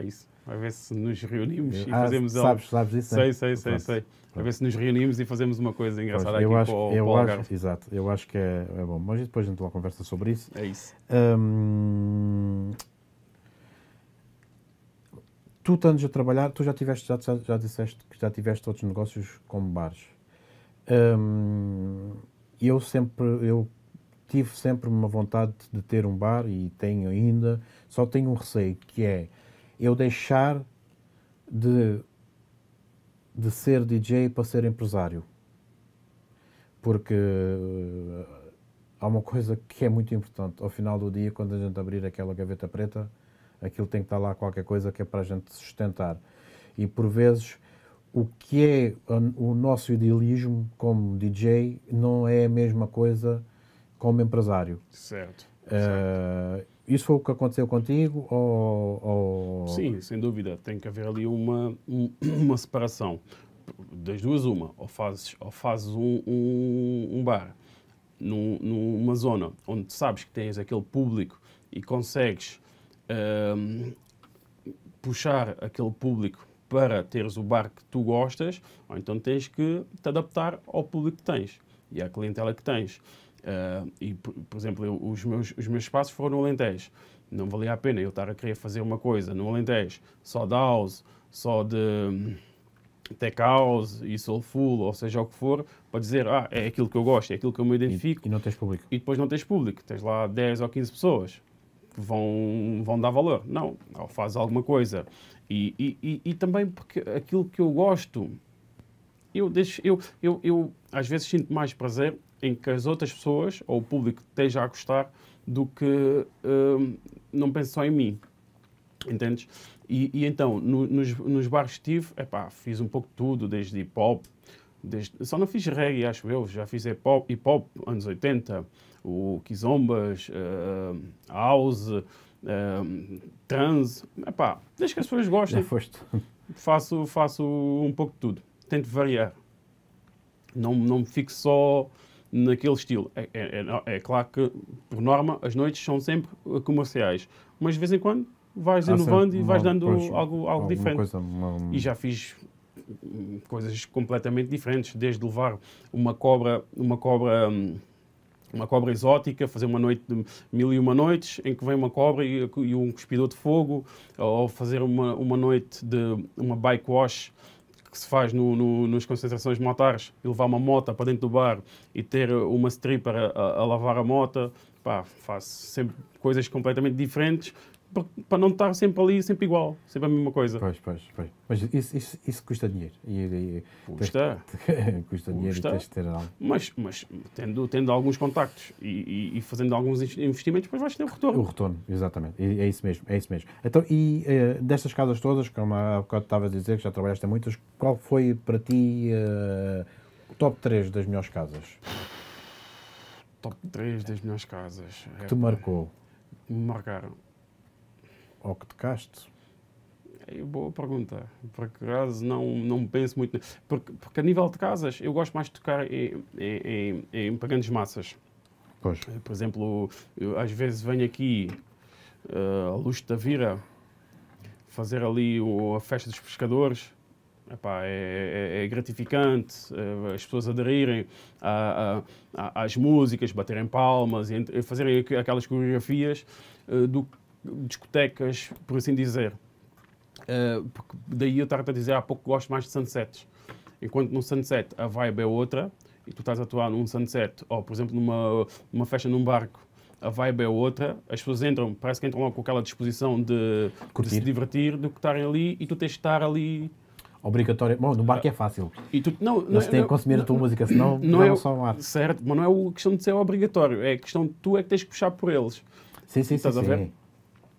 É isso. Vai ver se nos reunimos e ah, fazemos sabes, algo. Sabes disso? É? Sei, sei, sei, Pronto. sei. Vai ver se nos reunimos e fazemos uma coisa engraçada pois, aqui eu acho, para, o, eu para acho, Exato, eu acho que é, é, bom. Mas depois a gente lá conversa sobre isso. É isso. Hum, tu estando a trabalhar, tu já tiveste, já, já disseste que já tiveste outros negócios como bares. Hum, eu sempre, eu tive sempre uma vontade de ter um bar e tenho ainda só tenho um receio, que é eu deixar de, de ser DJ para ser empresário. Porque eh, há uma coisa que é muito importante. Ao final do dia, quando a gente abrir aquela gaveta preta, aquilo tem que estar lá qualquer coisa que é para a gente sustentar. E por vezes o que é o nosso idealismo como DJ não é a mesma coisa como empresário. Certo. certo. Eh, isso foi o que aconteceu contigo? Ou, ou... Sim, sem dúvida. Tem que haver ali uma, uma separação. Das duas, uma. Ou fazes, ou fazes um, um, um bar num, numa zona onde sabes que tens aquele público e consegues um, puxar aquele público para teres o bar que tu gostas, ou então tens que te adaptar ao público que tens e à clientela que tens. Uh, e, por, por exemplo, eu, os, meus, os meus espaços foram no Alentejo. Não valia a pena eu estar a querer fazer uma coisa no Alentejo, só de house, só de hum, tech house e soulful, ou seja o que for, para dizer, ah, é aquilo que eu gosto, é aquilo que eu me identifico. E, e não tens público. E depois não tens público. Tens lá 10 ou 15 pessoas que vão, vão dar valor. Não, ou faz alguma coisa. E, e, e, e também porque aquilo que eu gosto, eu, deixo, eu, eu, eu às vezes sinto mais prazer em que as outras pessoas ou o público esteja a gostar do que hum, não penso só em mim. Entendes? E, e então, no, nos, nos bares que tive, epá, fiz um pouco de tudo, desde hip hop, desde, só não fiz reggae, acho eu, já fiz hip hop, hip -hop anos 80, o Kizombas, uh, House, uh, Trans, epá, desde que as pessoas gostem. foste. Faço, faço um pouco de tudo, tento variar. Não, não me fico só naquele estilo. É, é, é, é, claro que, por norma, as noites são sempre eh, comerciais, mas de vez em quando vais ah, inovando e vais dando algo, algo diferente. Coisa, uma... E já fiz hum, coisas completamente diferentes, desde levar uma cobra, uma cobra hum, uma cobra exótica, fazer uma noite de mil e uma noites, em que vem uma cobra e, e um cuspidor de fogo, ou fazer uma, uma noite de uma bike wash que se faz no, no, nas concentrações motares, levar uma moto para dentro do bar e ter uma stripper a, a lavar a moto, pá, faço sempre coisas completamente diferentes para não estar sempre ali, sempre igual, sempre a mesma coisa. Pois, pois, pois. Mas isso, isso, isso custa dinheiro. E, e, custa. Tens, custa dinheiro custa. e tens de ter algo. Mas, mas tendo, tendo alguns contactos e, e, e fazendo alguns investimentos, depois vais ter o retorno. O retorno, exatamente. E, é isso mesmo, é isso mesmo. Então, e uh, destas casas todas, como há bocado estavas a dizer, que já trabalhaste em muitas, qual foi para ti uh, o top 3 das melhores casas? Top 3 das melhores casas. Que te marcou? Me marcaram ao que tocaste? É boa pergunta. Por acaso não, não penso muito. Porque, porque a nível de casas, eu gosto mais de tocar em, em, em, em grandes massas. Pois. Eh, por exemplo, eu, às vezes venho aqui uh, eh, à Luz da Vira fazer ali o, a festa dos pescadores. Epá, é, é, é, gratificante uh, as pessoas aderirem a, a, a, às músicas, baterem palmas e, e fazerem aquelas coreografias uh, do que discotecas, por assim dizer. Uh, daí eu estava a dizer há pouco que gosto mais de sunsets. Enquanto no sunset a vibe é outra, e tu estás a atuar num sunset, ou por exemplo numa, numa festa num barco, a vibe é outra, as pessoas entram, parece que entram logo com aquela disposição de, de se divertir, do que estarem ali, e tu tens de estar ali obrigatório Bom, no barco é ah, fácil. E tu, não, não, é, que consumir não, a tua não, música, senão não, é, só mar. Certo, mas não é a questão de ser obrigatório, é a questão de tu é que tens que puxar por eles. Sim, sim, estás sim. A ver? Sim.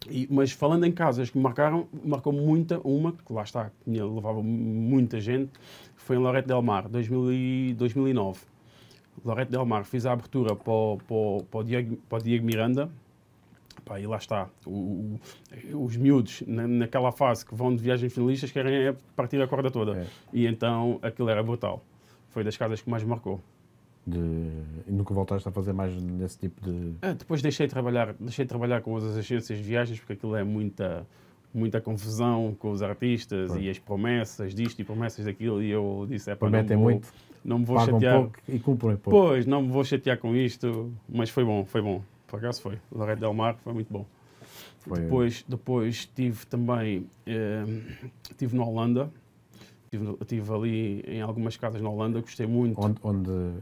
E, mas falando em casas que marcaram, marcou muita uma, que lá está, levava muita gente, foi em Loreto del Mar, 2000 e, 2009. Loreto del Mar, fiz a abertura para o, para o, Diego, para o Diego Miranda, pá, e lá está. O, o, os miúdos, na, naquela fase que vão de viagens finalistas, querem é partir a corda toda. É. E então aquilo era brutal. Foi das casas que mais marcou de... E nunca voltaste a fazer mais nesse tipo de. Ah, depois deixei de trabalhar, deixei de trabalhar com as agências de viagens porque aquilo é muita, muita confusão com os artistas e as promessas disto e promessas daquilo. E eu disse: é para não, vou, muito, não me vou chatear. Pouco e cumprem pouco. Pois, não me vou chatear com isto, mas foi bom, foi bom. Por acaso foi. Loreto Del Mar foi muito bom. Foi... Depois, depois tive também eh, tive na Holanda. Estive, estive ali em algumas casas na Holanda, gostei muito. Onde, onde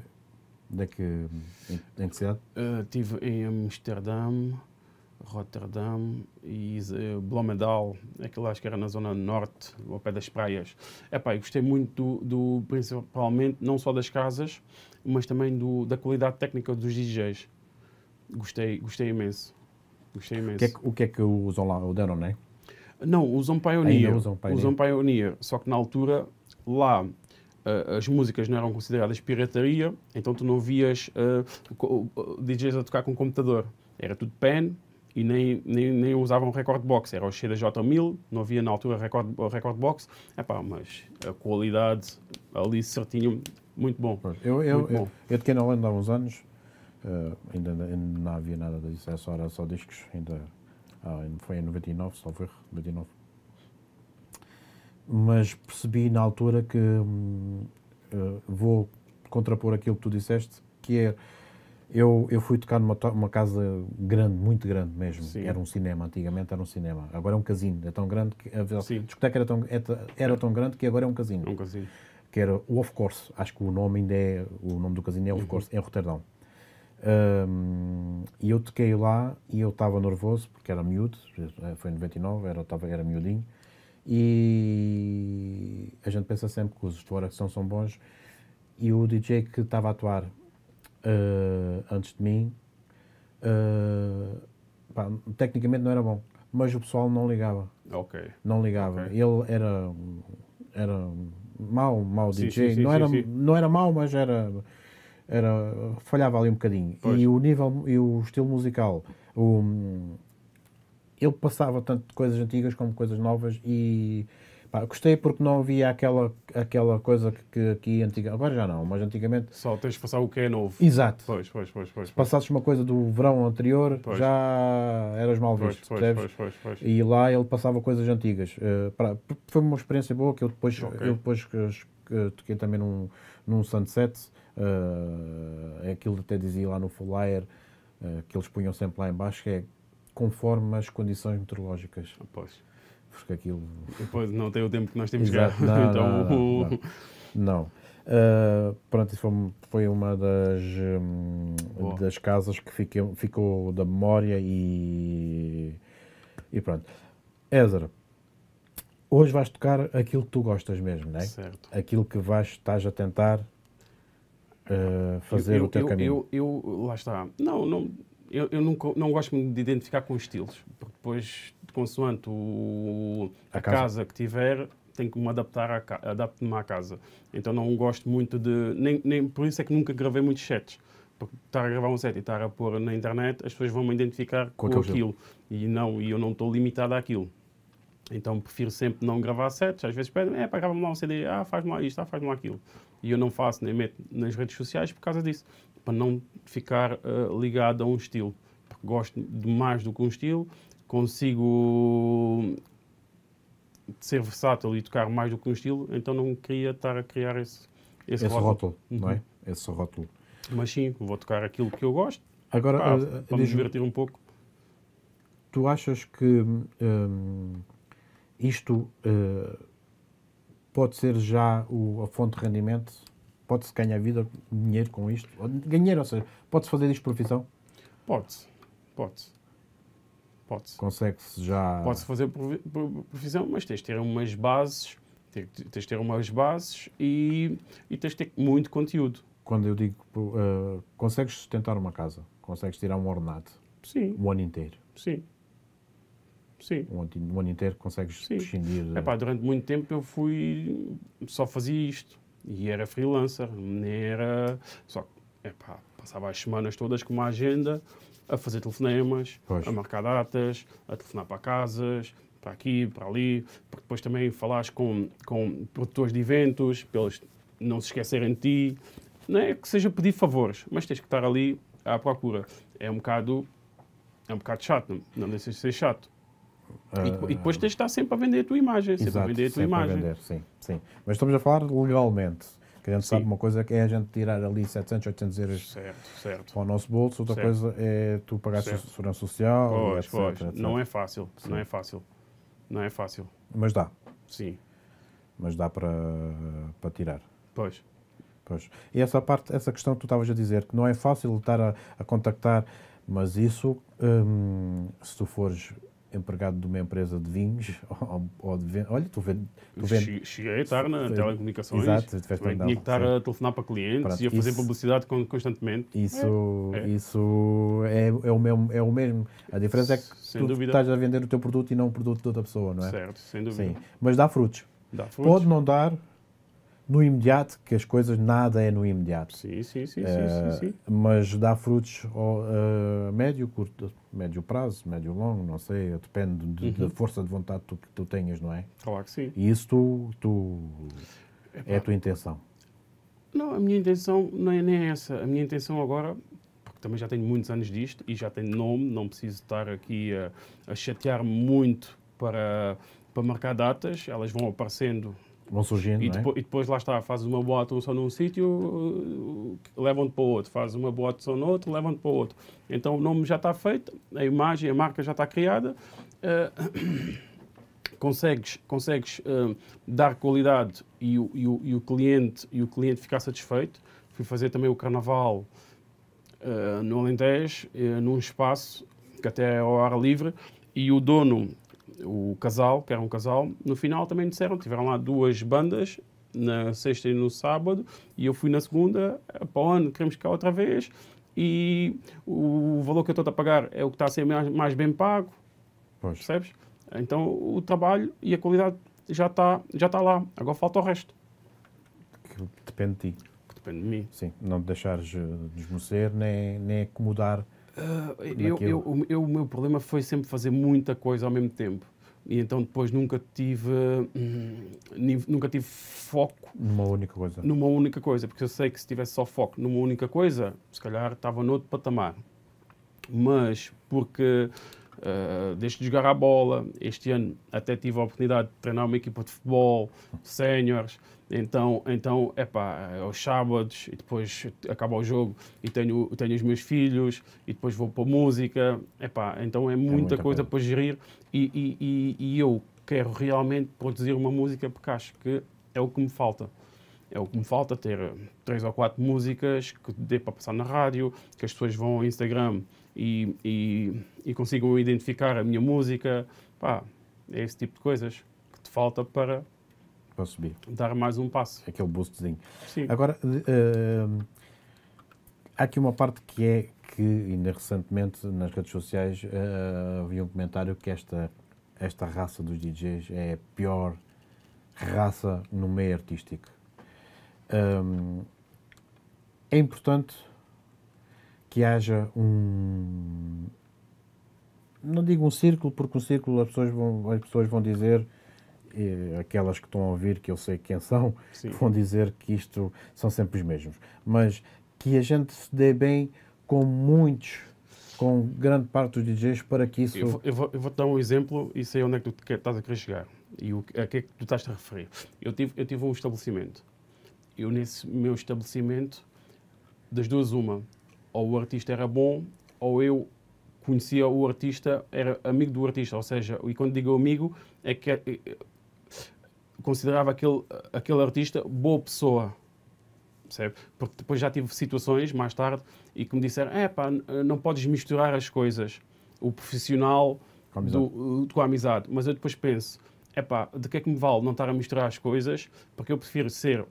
de que, em, em que cidade? Estive eh, uh, em Amsterdã, Rotterdam e uh, eh, Blomedal, aquilo acho que era na zona norte, ao pé das praias. Epá, eu gostei muito, do, do, principalmente, não só das casas, mas também do, da qualidade técnica dos DJs. Gostei, gostei imenso. Gostei imenso. O que é que, o que, é que usam lá? O Deron, não é? Não, usam Pioneer. Ainda usam Pioneer. Usam Pioneer, só que na altura, lá, uh, as músicas não eram consideradas pirataria, então tu não vias uh, eh, DJs a tocar com computador. Era tudo pen e nem, nem, nem usavam record box. Era o CDJ1000, não havia na altura record, eh, record box. Epá, mas a qualidade ali certinho, muito bom. Eu, eu, muito eu, bom. eu de Kenalando há uns anos, uh, ainda, ainda, não havia nada disso, essa hora só discos, ainda ah, foi em 99, só foi 99 mas percebi na altura que hum, eh, vou contrapor aquilo que tu disseste, que é eu, eu fui tocar numa uma casa grande, muito grande mesmo. Sim. Era um cinema, antigamente era um cinema. Agora é um casino. É tão grande que. A Sim. discoteca era tão, é era tão grande que agora é um casino. É um casino. Que era o Of Course. Acho que o nome ainda é. O nome do casino é Of uhum. Course, em Roterdão. Um, e eu toquei lá e eu estava nervoso, porque era miúdo, eh, foi em 99, era, tava, era miudinho. E a gente pensa sempre que os de são, são bons. E o DJ que estava a atuar uh, antes de mim, uh, pá, tecnicamente não era bom, mas o pessoal não ligava. Ok. Não ligava. Okay. Ele era, era mau, mau sim, DJ. Sim, sim, não, era, não era mau, mas era, era falhava ali um bocadinho. Pois. E o nível e o estilo musical, o, ele passava tanto coisas antigas como coisas novas e pá, gostei porque não havia aquela, aquela coisa que aqui antiga, agora já não, mas antigamente. Só tens de passar o que é novo. Exato. Pois, pois, pois, pois. Se passasses uma coisa do verão anterior, pois. já eras mal visto. Pois, pois, pois, pois, E lá ele passava coisas antigas. Uh, eh, pra, foi uma experiência boa que eu depois, okay. eu depois toquei também num, num sunset. Uh, aquilo até dizia lá no Flyer uh, eh, que eles punham sempre lá embaixo que é conforme as condições meteorológicas. Pois. Porque aquilo. Depois não tem o tempo que nós temos Exato, Não, então... não, uh, não, não. Uh, pronto, isso foi, uma das, um, das casas que fiquei, ficou da memória e. E pronto. Ezra, hoje vais tocar aquilo que tu gostas mesmo, não é? Certo. Aquilo que vais, estás a tentar uh, fazer eu, o teu eu, caminho. Eu, lá está. Não, não eu, eu nunca, não gosto de identificar com estilos, porque depois, consoante o, a, a casa. casa. que tiver, tenho que me adaptar a, adapto-me à casa. Então não gosto muito de. Nem, nem, por isso é que nunca gravei muitos sets. Porque estar a gravar um set e estar a pôr na internet, as pessoas vão me identificar com, com aquilo. E, não, e eu não estou limitado àquilo. Então prefiro sempre não gravar sets. Às vezes pedem, é, para gravar-me lá um CD, ah, faz-me lá isto, ah, faz-me lá aquilo. E eu não faço, nem meto nas redes sociais por causa disso para não ficar uh, ligado a um estilo. Porque gosto de mais do que um estilo, consigo ser versátil e tocar mais do que um estilo, então não queria estar a criar esse, esse, esse rótulo. rótulo uhum. Não é? Uhum. Esse rótulo. Mas sim, vou tocar aquilo que eu gosto. Agora, vamos eh, para me divertir um pouco. Tu achas que hum, isto uh, pode ser já o, a fonte de rendimento Pode-se ganhar vida, dinheiro com isto? ganhar ou seja, pode-se fazer isto profissão? Pode-se, pode-se. Pode-se. Consegue-se já. Pode-se fazer profissão, mas tens de ter umas bases, tens de ter umas bases e, e tens de ter muito conteúdo. Quando eu digo, uh, consegues sustentar uma casa? Consegues tirar um ordenado? Sim. O ano inteiro? Sim. Sim. O ano, ano inteiro consegues Sim. prescindir. Epá, durante muito tempo eu fui. só fazia isto. E era freelancer, não era. Só que, passava as semanas todas com uma agenda a fazer telefonemas, pois. a marcar datas, a telefonar para casas, para aqui, para ali, porque depois também falas com, com produtores de eventos, para eles não se esquecerem de ti. Não é que seja pedir favores, mas tens que estar ali à procura. É um bocado, é um bocado chato, não deixa de ser chato. Uh, e, ah, depois tens de estar sempre a vender a tua imagem, sempre exato, a vender a tua imagem. Vender, sim, sim. Mas estamos a falar legalmente. Que a gente sim. sabe uma coisa é que é a gente tirar ali 700, 800 euros certo, certo. para o nosso bolso, outra certo. coisa é tu pagar a segurança social, pois, etc, pois. Etc. Não é fácil, sim. não é fácil. Não é fácil. Mas dá. Sim. Mas dá para, para tirar. Pois. Pois. E essa parte, essa questão que tu estavas a dizer, que não é fácil estar a, a contactar, mas isso, hum, se tu fores empregado de uma empresa de vinhos ou, ou de Olha, tu vende. Tu vende... Cheguei a estar na telecomunicações. Exato, tinha que estar a telefonar para clientes Pronto, e a fazer isso, publicidade constantemente. Isso é. é, Isso é, é, o mesmo, é o mesmo. A diferença é que sem tu dúvida. estás a vender o teu produto e não o produto de outra pessoa, não é? Certo, sem dúvida. Sim, mas dá frutos. Dá frutos. Pode não dar, no imediato, que as coisas nada é no imediato. Sim, sim, sim, uh, sim, sim, eh, sim, Mas dá frutos a uh, eh, médio, curto, médio prazo, médio longo, não sei, depende de, uhum. da força de vontade que tu, tu tenhas, não é? Claro que sim. E isso tu, tu é a tua intenção. Não, a minha intenção não é, nem essa. A minha intenção agora, porque também já tenho muitos anos disto e já tenho nome, não preciso estar aqui a, a chatear muito para, para marcar datas, elas vão aparecendo Vão surgindo, e, depois, é? e depois lá está, fazes uma boa um só num sítio, uh, levam-te para o outro, fazes uma boa só no outro, levam-te para o outro. Então o nome já está feito, a imagem, a marca já está criada, uh, consegues, consegues uh, dar qualidade e o, e, o, e o cliente e o cliente ficar satisfeito. Fui fazer também o carnaval uh, no Alentejo, uh, num espaço que até é ao ar livre, e o dono o casal, que era um casal, no final também disseram, tiveram lá duas bandas, na sexta e no sábado, e eu fui na segunda, para ano queremos cá outra vez, e o valor que eu estou a pagar é o que está a ser mais, mais bem pago, pois. percebes? Então o trabalho e a qualidade já está já tá lá, agora falta o resto. Que depende de ti. Que depende de mim. Sim, não te deixares eh, desmorecer, nem, nem acomodar é eu, é? eu, o, eu, o meu problema foi sempre fazer muita coisa ao mesmo tempo. E então depois nunca tive, hum, nunca tive foco numa única coisa. Numa única coisa, porque eu sei que se tivesse só foco numa única coisa, se calhar estava noutro patamar. Mas porque uh, deixo de jogar a bola, este ano até tive a oportunidade de treinar uma equipa de futebol, séniores. Então, então epá, é aos sábados, e depois acaba o jogo e tenho, tenho os meus filhos, e depois vou para a música. Epá, então é, é muita, é muita coisa, coisa, para gerir e, e, e, e eu quero realmente produzir uma música porque acho que é o que me falta é o que me falta, ter três ou quatro músicas que dê para passar na rádio, que as pessoas vão ao Instagram e, e, e consigam identificar a minha música. Pá, é esse tipo de coisas que te falta para para subir. Dar mais um passo. Aquele boostzinho. Sim. Agora, uh, há aqui uma parte que é que, ainda recentemente, nas redes sociais, uh, havia um comentário que esta, esta raça dos DJs é a pior raça no meio artístico. Um, é importante que haja um. Não digo um círculo, porque um círculo as pessoas vão, as pessoas vão dizer aquelas que estão a ouvir, que eu sei quem são, Sim. vão dizer que isto são sempre os mesmos. Mas que a gente se dê bem com muitos, com grande parte dos DJs para que isso. Eu vou, eu vou, eu vou te dar um exemplo e sei onde é que tu estás a querer chegar e o, a que é que tu estás a referir. Eu tive, eu tive um estabelecimento. Eu, nesse meu estabelecimento, das duas, uma, ou o artista era bom, ou eu conhecia o artista, era amigo do artista, ou seja, e quando digo amigo, é que considerava aquele, aquele artista boa pessoa. Percebe? Porque depois já tive situações mais tarde e que me disseram: é pá, não podes misturar as coisas, o profissional com a amizade. Do, com a amizade. Mas eu depois penso: é pá, de que é que me vale não estar a misturar as coisas? Porque eu prefiro ser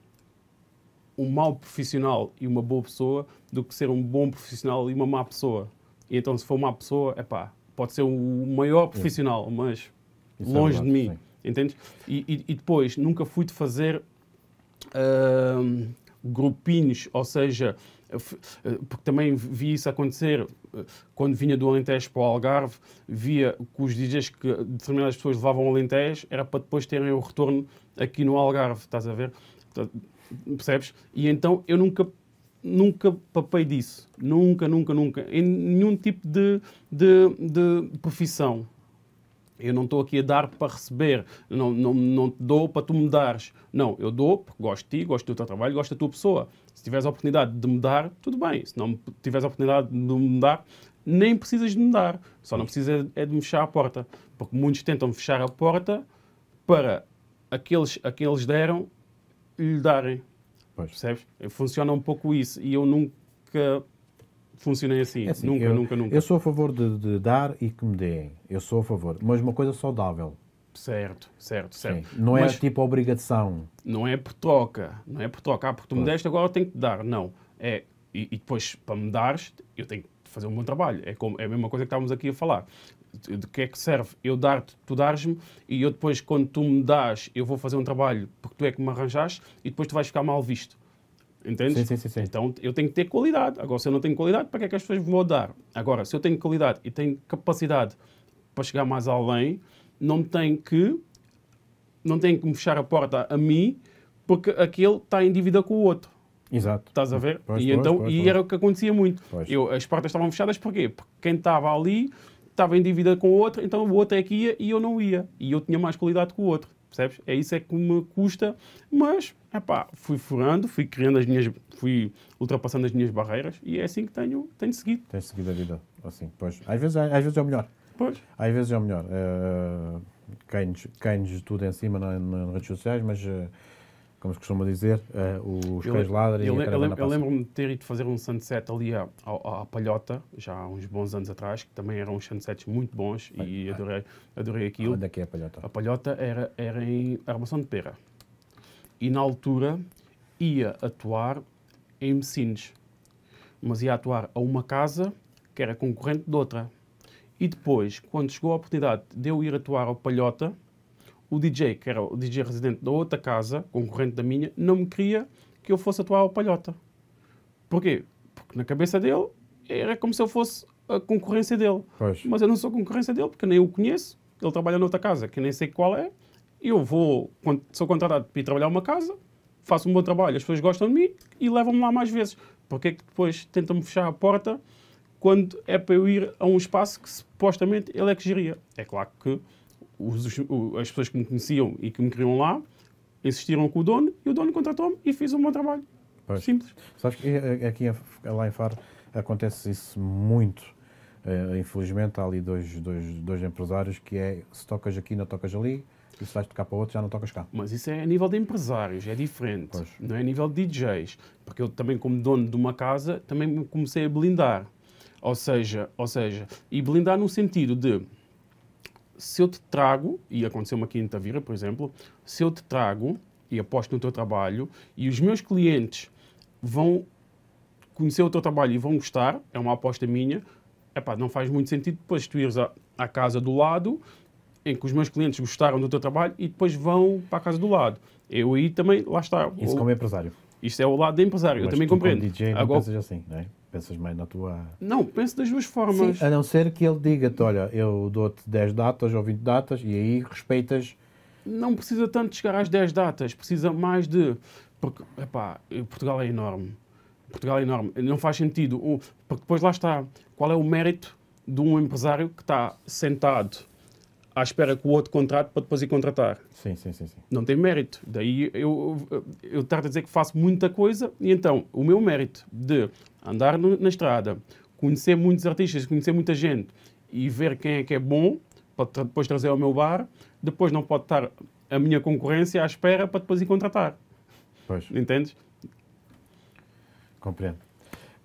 um mau profissional e uma boa pessoa do que ser um bom profissional e uma má pessoa. E então, se for uma má pessoa, é pá, pode ser o maior profissional, mas Isso é longe é verdade, de mim. Sim. Entendes? E, e, e depois, nunca fui de fazer uh, grupinhos, ou seja, eh, porque também vi isso acontecer eh, quando vinha do Alentejo para o Algarve, via que os DJs que determinadas pessoas levavam ao Alentejo era para depois terem o retorno aqui no Algarve, estás a ver? Tá, percebes? E então eu nunca, nunca papei disso. Nunca, nunca, nunca. Em nenhum tipo de, de, de profissão. Eu não estou aqui a dar para receber, não, não, não dou para tu me dares. Não, eu dou porque gosto de ti, gosto do teu trabalho, gosto da tua pessoa. Se tiveres a oportunidade de me dar, tudo bem. Se não tiveres a oportunidade de me dar, nem precisas de me dar. Só não precisas é de me fechar a porta. Porque muitos tentam fechar a porta para aqueles a quem eles deram lhe darem. Pois. Percebes? Funciona um pouco isso. E eu nunca funcionem assim. É assim nunca, eu, nunca, nunca. Eu sou a favor de, de, dar e que me deem. Eu sou a favor. Mas uma coisa saudável. Certo, certo, certo. Sim. Não é mas é tipo obrigação. Não é por troca. Não é por troca. Ah, porque tu pois. me deste, agora eu tenho que te dar. Não. É, e, e, depois, para me dares, eu tenho que fazer um bom trabalho. É, como, é a mesma coisa que estávamos aqui a falar. De que é que serve eu dar-te, tu dares-me, e eu depois, quando tu me dás, eu vou fazer um trabalho porque tu é que me arranjaste, e depois tu vais ficar mal visto. Entendes? Sim, sim, sim, sim, Então eu tenho que ter qualidade. Agora, se eu não tenho qualidade, para que é que as pessoas vão dar? Agora, se eu tenho qualidade e tenho capacidade para chegar mais além, não tem que não tem que me fechar a porta a mim porque aquele está em dívida com o outro. Exato. Estás a ver? Pois, e, pois, então, pois, e era o que acontecia muito. Eu, as portas estavam fechadas porquê? Porque quem estava ali estava em dívida com o outro, então o outro é que ia e eu não ia. E eu tinha mais qualidade que o outro percebes? É isso é que me custa, mas pá fui furando, fui criando as minhas, fui ultrapassando as minhas barreiras e é assim que tenho, tenho seguido. Tens seguido a vida, assim, pois. Às vezes, às vezes é o melhor. Pois. Às vezes é o melhor. Uh, Cai-nos tudo em cima na, é, na, é nas redes sociais, mas... Uh, como se costuma dizer, uh, os cães ladram eu, e a Eu, eu lembro-me de ter ido fazer um sunset ali à, à, à, Palhota, já há uns bons anos atrás, que também eram uns sunsets muito bons ah, e adorei, adorei aquilo. Onde é que é a Palhota? A Palhota era, era em Armação de Pera. E na altura ia atuar em Messines, mas ia atuar a uma casa que era concorrente de outra. E depois, quando chegou a oportunidade de eu ir atuar ao Palhota, o DJ, que era o DJ residente da outra casa, concorrente da minha, não me queria que eu fosse atuar ao Palhota. Porquê? Porque na cabeça dele era como se eu fosse a concorrência dele. Pois. Mas eu não sou concorrência dele porque nem o conheço. Ele trabalha noutra casa, que nem sei qual é. Eu vou, quando sou contratado para ir trabalhar uma casa, faço um bom trabalho, as pessoas gostam de mim e levam-me lá mais vezes. Porquê que depois tentam-me fechar a porta quando é para eu ir a um espaço que supostamente ele é que geria? É claro que os, as pessoas que me conheciam e que me queriam lá insistiram com o dono e o dono contratou-me e fiz um bom trabalho. Pois. Simples. Sabes que eh, aqui lá em Faro acontece isso muito. Uh, infelizmente, há ali dois, dois, dois empresários que é se tocas aqui, não tocas ali, e se vais tocar para outro, já não tocas cá. Mas isso é a nível de empresários, é diferente. Pois. Não é a nível de DJs. Porque eu também, como dono de uma casa, também comecei a blindar. Ou seja, ou seja, e blindar no sentido de se eu te trago, e aconteceu uma quinta vira, por exemplo, se eu te trago e aposto no teu trabalho e os meus clientes vão conhecer o teu trabalho e vão gostar, é uma aposta minha, epá, não faz muito sentido depois tu ires à, à casa do lado em que os meus clientes gostaram do teu trabalho e depois vão para a casa do lado. Eu aí também, lá está. Isso como empresário. Isto é o lado do empresário, Mas eu também compreendo. DJ, não Agora, assim, não é? pensas mais na tua. Não, penso das duas formas. Sim. A não ser que ele diga-te: olha, eu dou-te 10 datas ou 20 datas e aí respeitas. Não precisa tanto de chegar às 10 datas, precisa mais de. Porque, epá, Portugal é enorme. Portugal é enorme. Não faz sentido. Porque depois lá está. Qual é o mérito de um empresário que está sentado à espera que o outro contrate para depois ir contratar. Sim, sim, sim. sim. Não tem mérito. Daí eu, eu, eu tardo a dizer que faço muita coisa e então o meu mérito de andar no, na estrada, conhecer muitos artistas, conhecer muita gente e ver quem é que é bom para depois trazer ao meu bar, depois não pode estar a minha concorrência à espera para depois ir contratar. Pois. Entendes? Compreendo.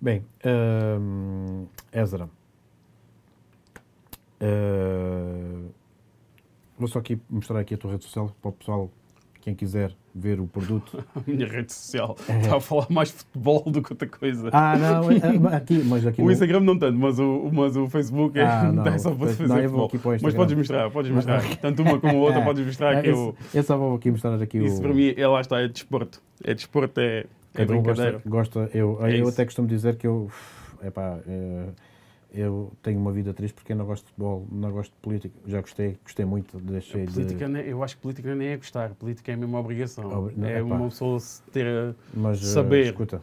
Bem, hum, Ezra. Uh, Vou só aqui mostrar aqui a tua rede social para o pessoal, quem quiser ver o produto. a minha rede social é. está a falar mais futebol do que outra coisa. Ah, não, é, é, aqui, mas aqui. O Instagram não tanto, mas o, mas o Facebook é, ah, não, é só para fazer não, futebol. mas podes mostrar, podes mostrar. Tanto uma como a outra, é. podes mostrar aqui o. Eu só vou aqui mostrar aqui Isso o... para mim, é, lá está, é desporto. É desporto, é. Cada é um gosta, gosta, eu, é eu até costumo dizer que eu. Epá, é, eu tenho uma vida triste porque eu não gosto de futebol, não gosto de política. Já gostei, gostei muito, deixei política de... eu acho que política nem é gostar, política é a mesma obrigação. Ob... é epá. uma pessoa ter Mas, eh, saber. Escuta.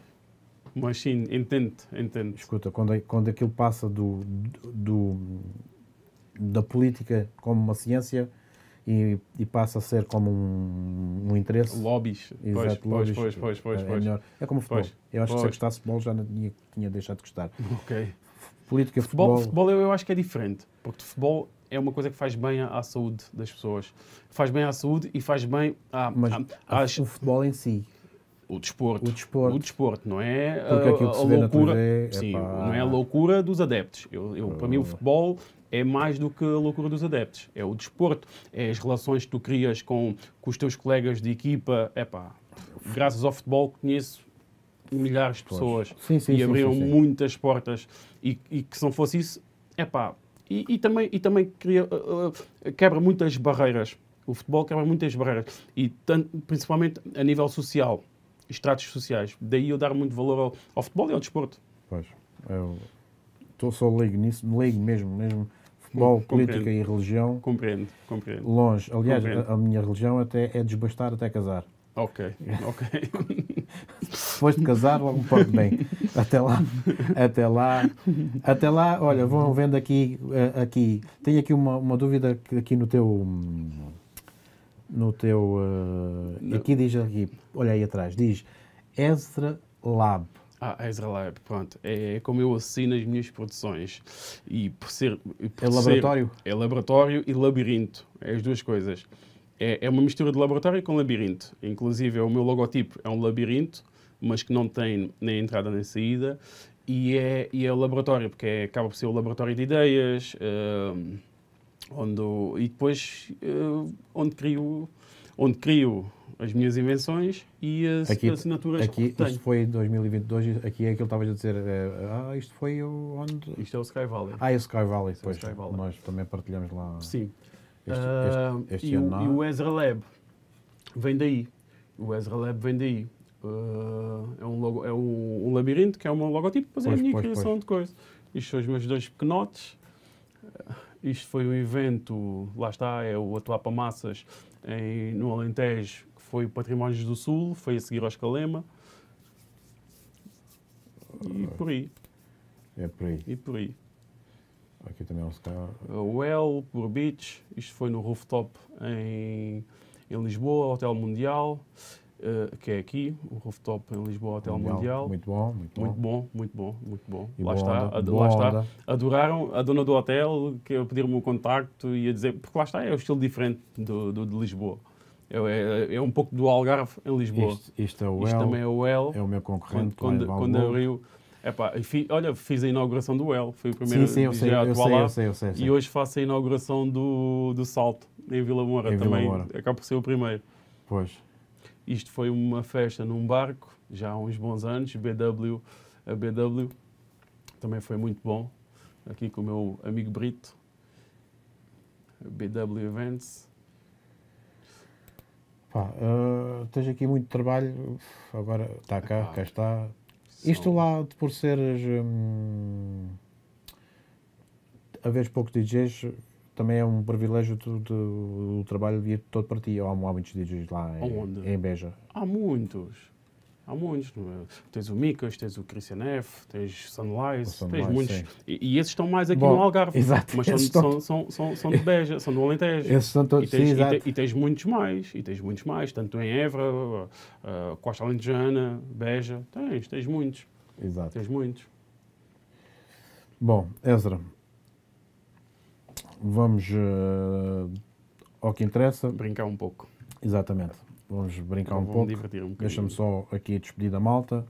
Mas sim, entendo entendo Escuta, quando, quando aquilo passa do, do, da política como uma ciência e, e passa a ser como um, um interesse. Lobbies. Exato, pois, lobbies. Pois, pois, pois, pois, é, é como futebol. Pois, eu acho pois. que se eu gostasse de futebol já não tinha, tinha deixado de gostar. Ok. Política, futebol, futebol. Futebol eu, acho que é diferente, porque futebol é uma coisa que faz bem à, à, saúde das pessoas. Faz bem à saúde e faz bem à, Mas à, às... o futebol em si. O desporto. O desporto. O desporto, não é Porque que a loucura. TV, é sim, epá. não é a loucura dos adeptos. Eu, eu, para mim, o ah. futebol é mais do que a loucura dos adeptos. É o desporto, é as relações que tu crias com, com os teus colegas de equipa. é pá, graças ao futebol conheço milhares de pessoas sim, sim, e abriram muitas portas e, e, que se não fosse isso, é pá. E, e, também, e também cria, uh, quebra muitas barreiras. O futebol quebra muitas barreiras. E tanto, principalmente a nível social, estratos sociais. Daí eu dar muito valor ao, ao futebol e ao desporto. Pois, eu estou só leigo nisso, leigo mesmo, mesmo futebol, compreendo. política e religião. Compreendo, compreendo. Longe. Aliás, compreendo. A, a, minha religião até é desbastar até casar. Ok, ok. Depois de casar, logo pode bem. Até lá, até lá, até lá. Olha, vão vendo aqui, eh, aqui. Tenho aqui uma, uma dúvida aqui no teu, no teu. Uh, aqui diz aqui, olha aí atrás, diz Ezra Lab. Ah, Ezra Lab, pronto. É, é como eu assino as minhas produções. E por ser. Por é laboratório? Ser, é laboratório e labirinto. É as duas coisas é, é uma mistura de laboratório com labirinto. Inclusive, é o meu logotipo é um labirinto, mas que não tem nem entrada nem saída. E é, e é o laboratório, porque é, acaba por ser o laboratório de ideias, uh, onde, e depois uh, onde crio onde crio as minhas invenções e as aqui, assinaturas aqui, que tenho. Isto foi 2022, aqui é aquilo que estavas a dizer, eh, ah, isto foi onde... Isto é o Sky Valley. Ah, é o Sky Valley, é pois, é Sky Valley. nós também partilhamos lá. Sim. Este, ah, este, este e, o, não... e, o, Ezra Lab vem daí. O Ezra Lab vem daí. Uh, é um, logo, é um, um, labirinto que é um logotipo, depois é a minha pois, criação pois. de coisa. Isto são os meus dois pequenotes. Ah, isto foi um evento, lá está, é o Atuapa Massas em, no Alentejo, que foi Patrimónios do Sul, foi a seguir ao Escalema. E por aí. É por aí. E por aí. Aqui também não é se Well, por Beach, isto foi no rooftop em, em Lisboa, Hotel Mundial, uh, que é aqui, o rooftop em Lisboa, Hotel Mundial. Mundial. Muito bom, muito bom. Muito bom, muito bom, muito bom. E lá está, onda, ad, lá está. Adoraram a dona do hotel, que eu pedir-me o contacto e a dizer, porque lá está, é um estilo diferente do, do de Lisboa. É, é, é, um pouco do Algarve em Lisboa. Isto, isto é o isto também é o El. É o meu concorrente. Quando, quando, quando abriu, Epá, fi, olha, fiz a inauguração do El, foi o primeiro sim, sim, eu sei, eu sei, eu sei, eu sei, eu sei, E hoje faço a inauguração do, do Salto, em Vila Moura em também. Acaba por ser o primeiro. Pois. Isto foi uma festa num barco, já há uns bons anos, BW, a BW. Também foi muito bom, aqui com o meu amigo Brito, BW Events. Pá, uh, eh, tens aqui muito trabalho, agora está cá, cá está, isto lá de por seres. Hum, a vez pouco DJs, também é um privilégio do, do, do trabalho de ir todo para ti. Há, há muitos DJs lá em, em Beja. Há muitos. Há muitos. É? Tens o Micas, tens o Christian F., tens Sunrise, tens muitos. E, e, esses estão mais aqui Bom, no Algarve. Exato. Mas são, estão... são, são, são, de Beja, são do Alentejo. Esses são todos, e tens, sim, e, te, e, tens muitos mais. E tens muitos mais. Tanto em Évora, uh, Costa Alentejana, Beja. Tens, tens muitos. Exato. Tens muitos. Bom, Ezra, vamos uh, ao que interessa. Brincar um pouco. Exatamente vamos brincar um pouco. Um Deixa-me só aqui a despedida malta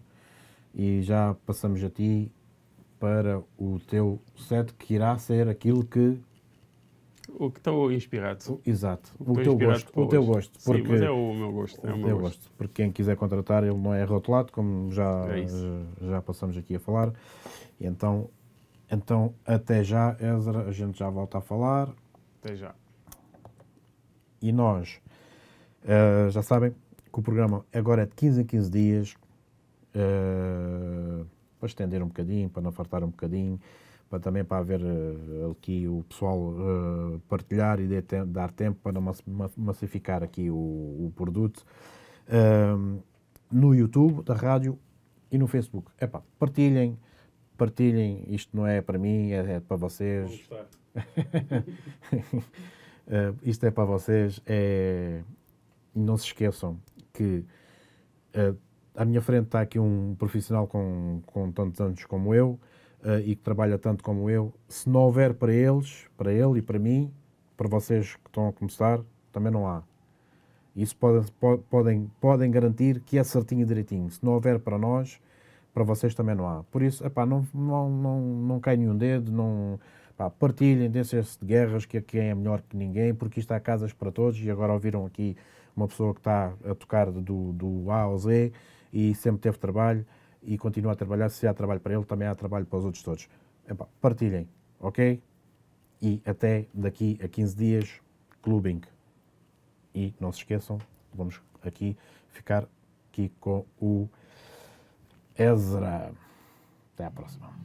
e já passamos a ti para o teu set que irá ser aquilo que o que estou inspirado. Exato. O, o teu gosto. O teu gosto. Porque Sim, mas é o meu gosto. É o, o meu gosto. gosto. Porque quem quiser contratar, ele não é rotulado, como já, é já passamos aqui a falar. E então, então, até já, Ezra. A gente já volta a falar. Até já. E nós Uh, já sabem que o programa agora é de 15 em 15 dias, uh, para estender um bocadinho, para não fartar um bocadinho, para também para haver uh, aqui o pessoal partilhar e te dar tempo para não massificar aqui o, o produto. Ehm, no YouTube, da rádio e no Facebook. Epá, partilhem, partilhem, isto não é para mim, é, é para vocês. uh, isto é para vocês, é, não se esqueçam que uh, à minha frente está aqui um profissional com, com tantos anos como eu uh, e que trabalha tanto como eu. Se não houver para eles, para ele e para mim, para vocês que estão a começar, também não há. Isso pode, pode, podem, podem garantir que é certinho e direitinho. Se não houver para nós, para vocês também não há. Por isso, epá, não, não, não, não cai nenhum dedo, não, pá, partilhem, desse se de guerras, que aqui é melhor que ninguém, porque isto há casas para todos e agora ouviram aqui uma pessoa que está a tocar do, do A ao Z e sempre teve trabalho e continua a trabalhar. Se há trabalho para ele, também há trabalho para os outros todos. partilhem, ok? E até daqui a 15 dias, clubing. E não se esqueçam, vamos aqui ficar aqui com o Ezra. Até à próxima.